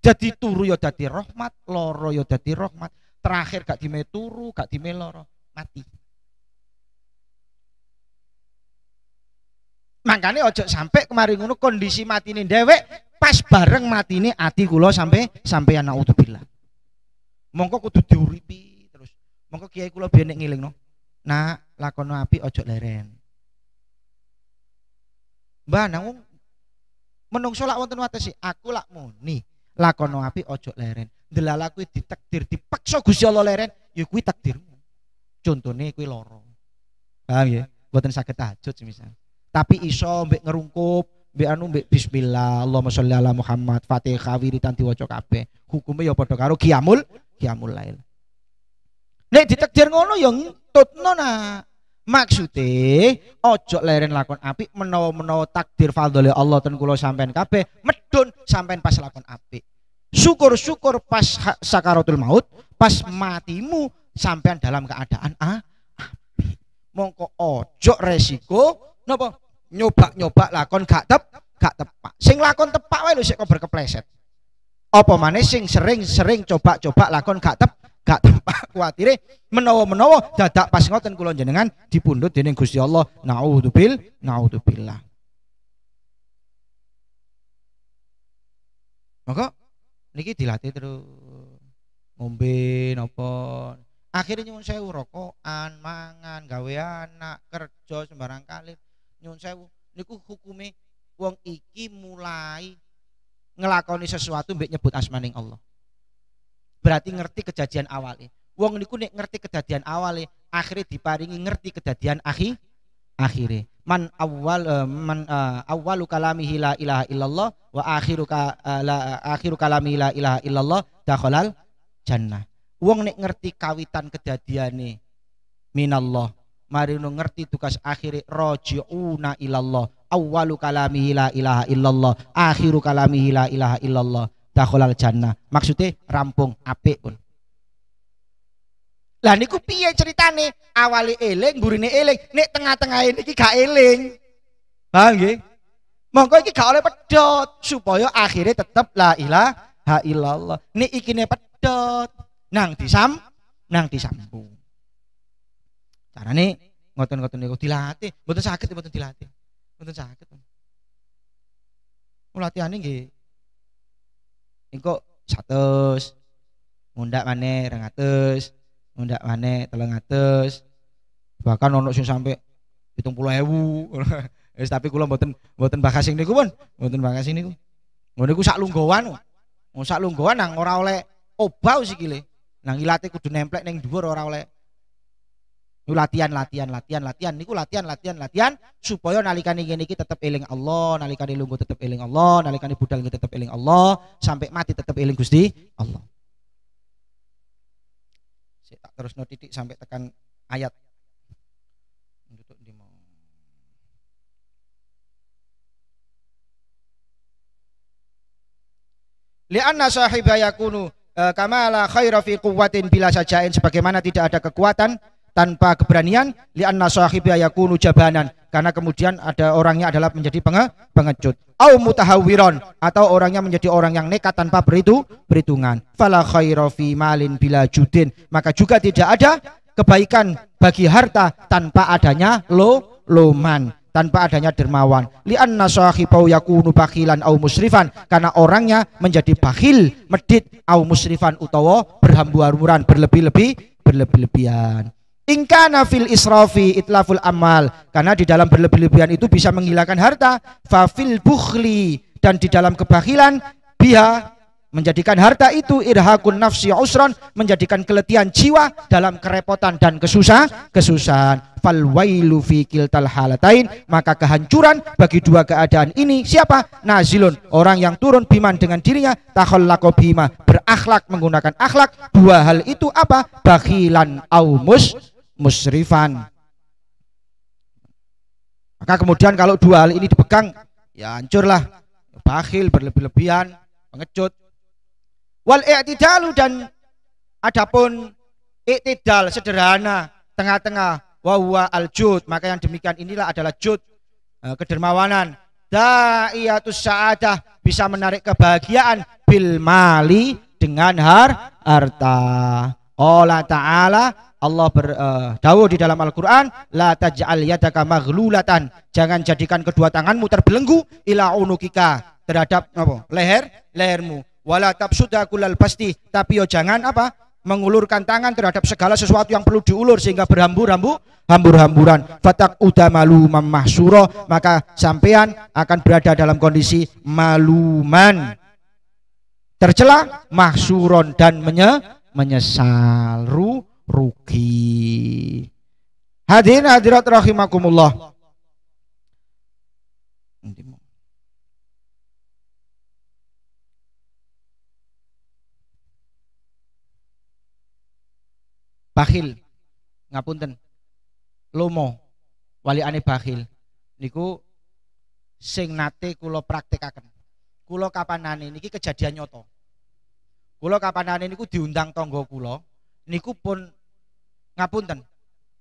Jadi turu ya dadi rahmat, loro ya dadi rahmat. Terakhir gak dime turu, gak dime loro, mati. Mangkane ojo sampai kemarin ngono kondisi mati ini dewek pas bareng mati ini ati gulo sampai sampai anak utuh bilang, Mongko kudu diuripi terus. Mongko kiai gulo biar ngiling no. Nah, lakono api ojo leren. Mbah menungso lak wonten watesi, aku lak muni lakono api ojo leren. Delala kuwi ditakdir, dipaksa Gusti Allah leren, ya kuwi takdirmu. Contone kuwi lara. Paham ya? Mboten saged tahajud semisal. Tapi iso mbek ngerungkup, mbek anu mbek bismillah, Allahumma sholli ala Muhammad, Fatihah wiritan diwaca kabeh. Hukume ya padha karo kiamul, kiamul lail. Nek ditakdir ngono ya entutno nak. Maksude ojo leren lakon api menawa-menawa takdir fadhole Allah ten kula sampean kabeh medun sampean pas lakon api. Syukur-syukur pas sakaratul maut, pas matimu sampean dalam keadaan a, Mongko ojo resiko nopo nyoba-nyoba lakon gak tep gak tepak. Sing lakon tepak wae lho sik kok berkepleset. Apa mana sing sering-sering coba-coba lakon gak tep gak khawatir menowo menawa dadak pas ngoten kula jenengan dipundhut dening Gusti Allah naudzubil naudzubillah maka niki dilatih terus ngombe napa akhirnya nyuwun sewu rokokan mangan gawe anak kerja sembarang kali nyuwun sewu niku hukume wong iki mulai ngelakoni sesuatu mbek nyebut asmaning Allah berarti ngerti kejadian awalnya wong niku nek ngerti kejadian awalnya akhirnya diparingi ngerti kejadian akhir akhirnya man awal uh, eh, man uh, eh, awalu kalamihi la ilaha illallah wa akhiru ka, uh, la, akhiru kalamihi la ilaha illallah dakhalal jannah wong nek ngerti kawitan kejadiane minallah mari ngerti tugas akhirnya roji'una ilallah awalu kalamihi la ilaha illallah akhiru kalamihi la ilaha illallah dakhulal jannah. Maksudnya rampung apik pun. Lah niku piye ceritane? Awale eling, burine eling, nek tengah-tengah ini gak eling. Paham nggih? Monggo iki gak oleh pedot supaya akhirnya tetap la ilaha illallah. Nek ikine pedot nang disam nang disambung. nih, ngoten-ngoten niku dilatih, mboten saged mboten dilatih. Mboten sakit. Latihannya nggih engko satu, ngundak maneh 200 ngundak maneh 300 bahkan nono sing sampai hitung puluh ewu wis tapi kula buatin buatin bahas sing niku pun mboten bahas sing niku ngono niku sak lunggowan sak lunggowan nang ora oleh obah kile nang ilate kudu nemplek neng dhuwur ora oleh latihan latihan latihan latihan niku latihan latihan latihan supaya nalikan ini-niki tetap eling Allah nalikane lungguh tetap eling Allah nalikan ini budal ini tetap eling Allah sampai mati tetap eling Gusti Allah saya tak terus titik sampai tekan ayat Lianna sahiba eh, kamala khaira fi quwwatin bila sajain sebagaimana tidak ada kekuatan tanpa keberanian lian sahibiha yakunu jabanan karena kemudian ada orangnya adalah menjadi penge, pengecut au mutahawiron atau orangnya menjadi orang yang nekat tanpa beritu perhitungan fala khairu malin bila judin maka juga tidak ada kebaikan bagi harta tanpa adanya lo loman tanpa adanya dermawan lian sahibau yakunu bakhilan au musrifan karena orangnya menjadi bakhil medit au musrifan utowo berhambu-hamburan berlebih-lebih berlebih-lebihan Ingka nafil israfi itlaful amal karena di dalam berlebih-lebihan itu bisa menghilangkan harta fafil bukhli dan di dalam kebahilan biha menjadikan harta itu irhakun nafsi usron menjadikan keletihan jiwa dalam kerepotan dan kesusah kesusahan fal wailu fi kiltal halatain maka kehancuran bagi dua keadaan ini siapa nazilun orang yang turun biman dengan dirinya lako bima berakhlak menggunakan akhlak dua hal itu apa bakhilan aumus Musrifan. Maka kemudian kalau dua hal ini dipegang, ya hancurlah. Bakhil, berlebih-lebihan, pengecut. Wal i'tidalu dan adapun i'tidal sederhana, tengah-tengah, wahwa al-jud. Maka yang demikian inilah adalah jud, eh, kedermawanan. Da'iyatus sa'adah bisa menarik kebahagiaan bil mali dengan har harta. Allah ta'ala Allah berdawa eh, uh, di dalam Al-Qur'an la taj'al yadaka maghlulatan jangan jadikan kedua tanganmu terbelenggu ila unukika terhadap apa leher lehermu wala tabsudha kulal pasti tapi yo ya jangan apa mengulurkan tangan terhadap segala sesuatu yang perlu diulur sehingga berhambur hambu hambur-hamburan fatak udamalu malu mahsuro maka sampean akan berada dalam kondisi maluman tercela mahsuron dan menye menyesal, ru, rugi. Hadirin hadirat rahimakumullah. Bakhil ngapunten. Lomo wali ane bakhil niku sing nate kulo praktekaken. Kulo kulo kapanane niki kejadian nyoto. Kula ini niku diundang tonggo kulo, niku pun ngapunten.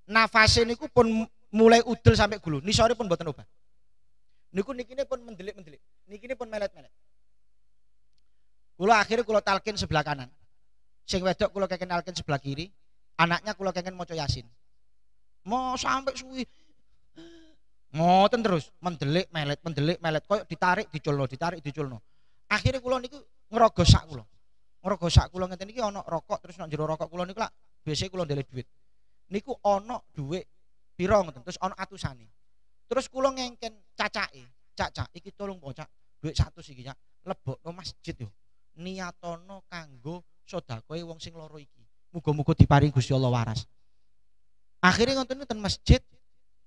Nafase niku pun mulai udel sampai gulu. sore pun buatan obat. Niku nikine pun mendelik-mendelik. Nikine pun melet-melet. Kulo akhirnya kulo talkin sebelah kanan. Sing wedok kula talkin sebelah kiri, anaknya kula kengen mau Yasin. Mau sampai suwi. Ngoten terus, mendelik melet, mendelik melet, koyo ditarik diculno, ditarik diculno. Akhirnya kulo niku ngerogosak kula mergo sak kula ngeten iki ana rokok terus nang jero rokok kula niku lak biasane kula ndelok duit. Niku ana dhuwit pira ngoten terus ana atusane. Terus kula ngengken cacake, cak cak iki tolong po cak, dhuwit 100 iki cak, lebokno masjid yo. Niatono kanggo sedakoe wong sing loro iki. Muga-muga diparing Gusti Allah waras. Akhirnya ngonten ten masjid,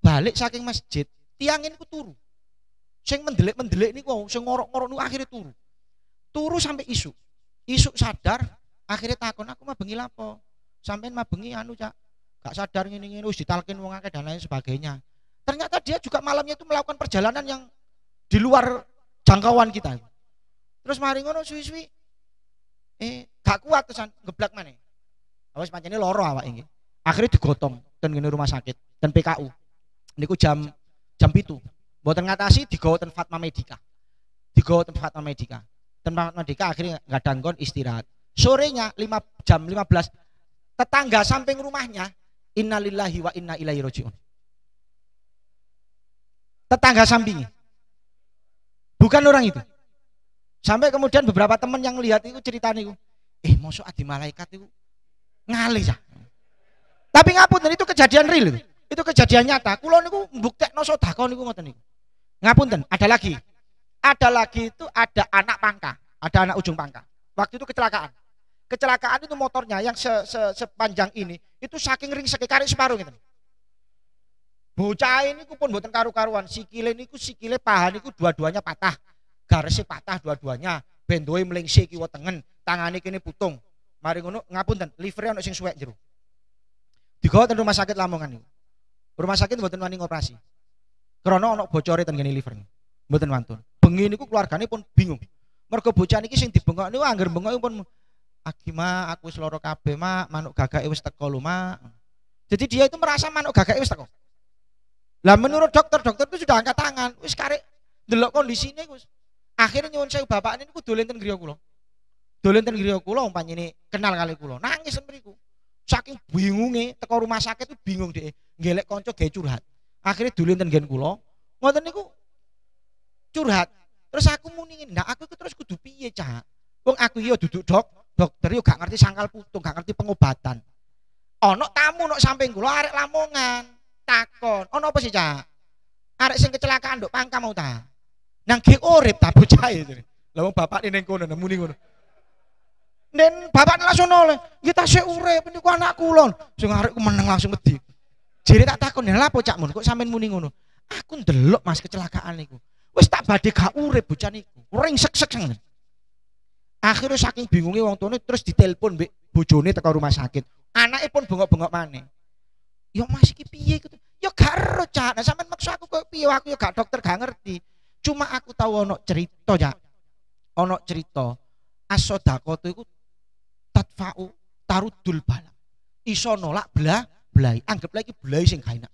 balik saking masjid, tiang ini ku turu. Sing mendelik-mendelik niku sing ngorok-ngorok niku akhirnya turu. Turu sampai isu isuk sadar akhirnya takon aku mah bengi lapo sampein mah bengi anu cak gak sadar ini ini us ditalkin wong akeh dan lain sebagainya ternyata dia juga malamnya itu melakukan perjalanan yang di luar jangkauan kita terus mari ngono suwi-suwi eh gak kuat terus ngeblak mana awas ini loro awak ini akhirnya digotong dan gini rumah sakit dan PKU Ini ku jam jam itu buat ngatasi digawa Fatma Medika digawa Fatma Medika tempat Pak akhirnya nggak dangkon istirahat sorenya 5 jam 15 tetangga samping rumahnya innalillahi wa inna ilaihi rojiun tetangga sampingnya bukan orang itu sampai kemudian beberapa teman yang lihat itu cerita nih eh mosok adi malaikat itu ngalih ya tapi ngapun itu kejadian real itu itu kejadian nyata Kuloniku itu mbuktekno sedekah niku ngoten niku ada lagi ada lagi itu ada anak pangka, ada anak ujung pangka. Waktu itu kecelakaan. Kecelakaan itu motornya yang se -se sepanjang ini itu saking ring sekali separuh gitu. Bocah ini pun buatan karu-karuan, sikile niku sikile paha niku dua-duanya patah. Garisnya patah dua-duanya, bendoe meleng kiwa tengen, tangane kene putung. Mari ngono ngapunten, livere ana sing suwek jero. Digawa ten rumah sakit Lamongan ini. Rumah sakit mboten wani ngoperasi. Krana ana bocore ten kene liver. Mboten wantun bengi niku keluargane pun bingung. Mergo bocah niki sing dibengok niku angger bengok pun Aki ah, ma, aku wis lara kabeh mak, manuk gagake wis teko lho mak. Jadi dia itu merasa manuk gagake wis teko. Lah menurut dokter, dokter itu sudah angkat tangan, wis kare delok kondisine wis Akhirnya nyuwun saya bapak niku dolen ten griya kula. Dolen ten griya kula umpamine kenal kali kula. Nangis mriku. Saking bingunge teko rumah sakit itu bingung dhek. Ngelek kanca gawe curhat. Akhirnya dolen ten nggen kula. Ngoten niku curhat Terus aku muni nah aku itu terus kudu piye, Cak? Wong aku yo duduk dok, dokter yo gak ngerti sangkal putung, gak ngerti pengobatan. Ono tamu nok samping kula arek Lamongan, takon, ono apa sih, Cak? Arek sing kecelakaan dok, pangka mau tak, Nang ge urip ta bocah itu. E, lalu bapak ini kono muni ngono. Dan bapak langsung nol, kita tasih urip niku anakku kulon Sing arek meneng langsung wedi. jadi tak takon, "Lha apa cak mun kok samping muni ngono?" Aku ndelok Mas kecelakaan itu. Wis tak badhe gak urip bocah niku. Ring sek-sek. Akhirnya saking bingungnya wong tuane terus ditelepon mbek bojone teko rumah sakit. Anake pun bengok-bengok maneh. Ya Mas iki piye gitu. Ya gak ero cah. Nah, sampean maksud aku kok piye aku ya gak dokter gak ngerti. Cuma aku tahu ono cerita ya. Ono cerita. As-sadaqah itu tatfau tarudul bala. Iso nolak belah belai. Anggap lagi belai sing kainak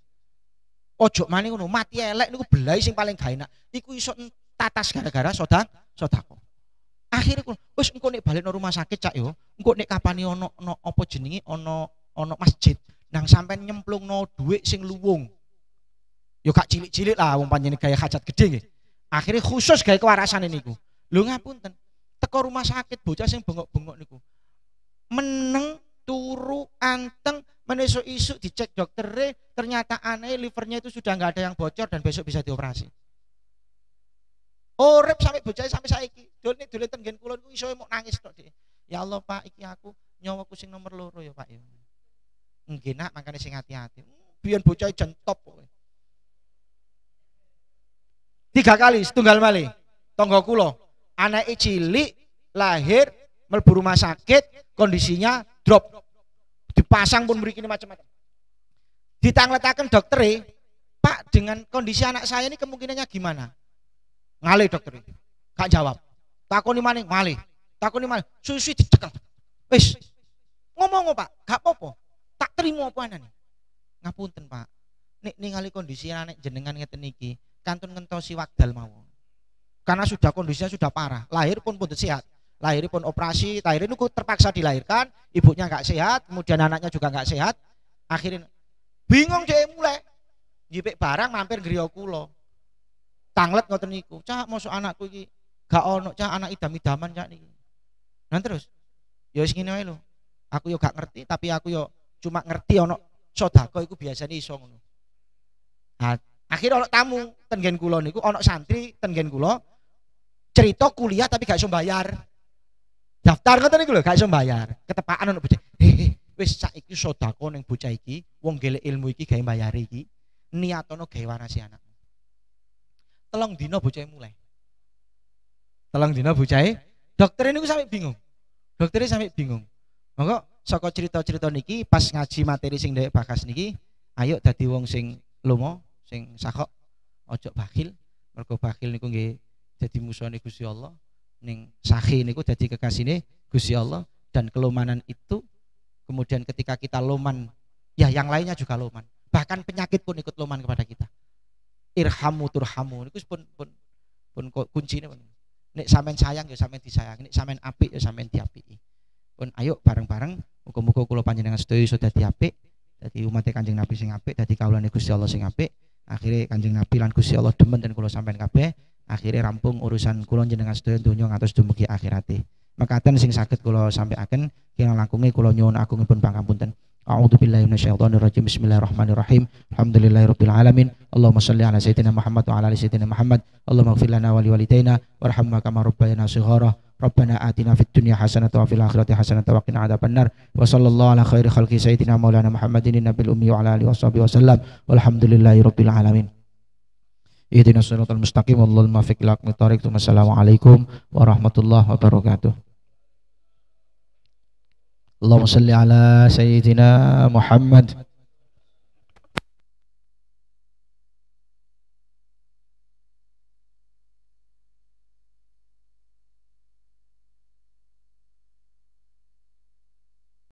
ojo maning ngono mati elek niku belai sing paling gak enak iku iso tatas gara-gara sodang sodako akhirnya kulo wis engkau nek balik rumah sakit cak yo engkau nek kapani ono ono opo jenenge ono ono masjid nang sampe nyemplung no duit sing luwung yo kak cilik-cilik lah wong panjenengan gaya hajat gede nggih akhirnya khusus gaya kewarasan lu ngapun ten. teko rumah sakit bocah sing bengok-bengok niku meneng turu anteng Menesuk isuk dicek dokter, ternyata aneh livernya itu sudah nggak ada yang bocor dan besok bisa dioperasi. Orep oh, sampai bocor sampai saya iki, doni doni tenggen kulon gue mau nangis kok deh. Ya Allah Pak, iki aku nyawa kucing nomor loro ya Pak ya. Nggih makanya makane sing hati-hati. Hmm, Biar bocor jentop Tiga kali setunggal mali. Tonggok kulo. anak cilik lahir melbu rumah sakit kondisinya drop dipasang pun beri ini macam-macam ditangletakan dokter e, Pak dengan kondisi anak saya ini kemungkinannya gimana ngalih dokter kak e. jawab takoni mana ngalih takoni mana susu dicekel wis ngomong pak gak popo tak terima apa anak nih ngapunten pak nih ningali kondisi anak jenengan ngeten niki kantun ngentosi wakdal mau, karena sudah kondisinya sudah parah lahir pun pun sehat lahir pun operasi, lahir niku terpaksa dilahirkan, ibunya nggak sehat, kemudian anaknya juga nggak sehat, akhirin bingung dia mulai jipik barang mampir griya kula. Tanglet ngoten niku, cah masuk anakku iki gak ono cah anak idam-idaman cah niki. nanti terus yo ya wis ngene lo Aku yo gak ngerti tapi aku yo cuma ngerti ono sedekah iku biasa iso ngono. Nah, akhir ono tamu tenggen kula niku ono santri tenggen kula cerita kuliah tapi gak iso bayar. Daftar ngoten niku lho, gak iso bayar. Ketepaan ono bocah. Hehe, wis saiki sedako ning bocah iki, wong gelek ilmu iki gawe bayari iki. Niatono gawe warasi anakmu. Telung dina bocah mulai. Telung dina bocah dokter gue sampe bingung. dokter ini sampe bingung. Monggo saka cerita-cerita niki pas ngaji materi sing ndek bakas niki, ayo dadi wong sing lomo, sing sakok, ojo bakhil, mergo bakhil niku nggih dadi musuhane Gusti Allah ning sahih niku kekasih kekasine Gusti Allah dan kelomanan itu kemudian ketika kita loman ya yang lainnya juga loman bahkan penyakit pun ikut loman kepada kita irhamu turhamu niku pun pun pun kunci pun nek samen sayang ya samen disayang nek samen api ya samen diapi pun ayo bareng-bareng muka mukul kulo panjenengan setuju sudah dadi jadi umatnya umatnya Kanjeng Nabi sing apik dadi kawulane Gusti Allah sing apik akhirnya Kanjeng Nabi lan gusi Allah demen dan kulo sampean kabeh akhirnya rampung urusan kula jenengan sedaya donya ngantos dumugi akhirate. Mekaten sing saged kula sampaiaken kirang langkungi kula nyuwun agungipun pangapunten. A'udzu billahi minasyaitonir rajim. Bismillahirrahmanirrahim. Alhamdulillahirabbil alamin. Allahumma shalli ala sayyidina Muhammad wa ala ali sayyidina Muhammad. Allahumma ighfir lana wa liwalidayna warhamna kama rabbayana shighara. Rabbana atina fid dunya hasanatan wa fil akhirati hasanatan wa qina adzabannar. Wa sallallahu ala khairi khalqi sayyidina Maulana Muhammadin nabil ummi wa ala alihi washabihi wasallam. Walhamdulillahirabbil alamin. Ihdinas siratal mustaqim wallahul muwaffiq ila aqwamit thoriq. Wassalamualaikum warahmatullahi wabarakatuh. Allahumma salli ala sayyidina Muhammad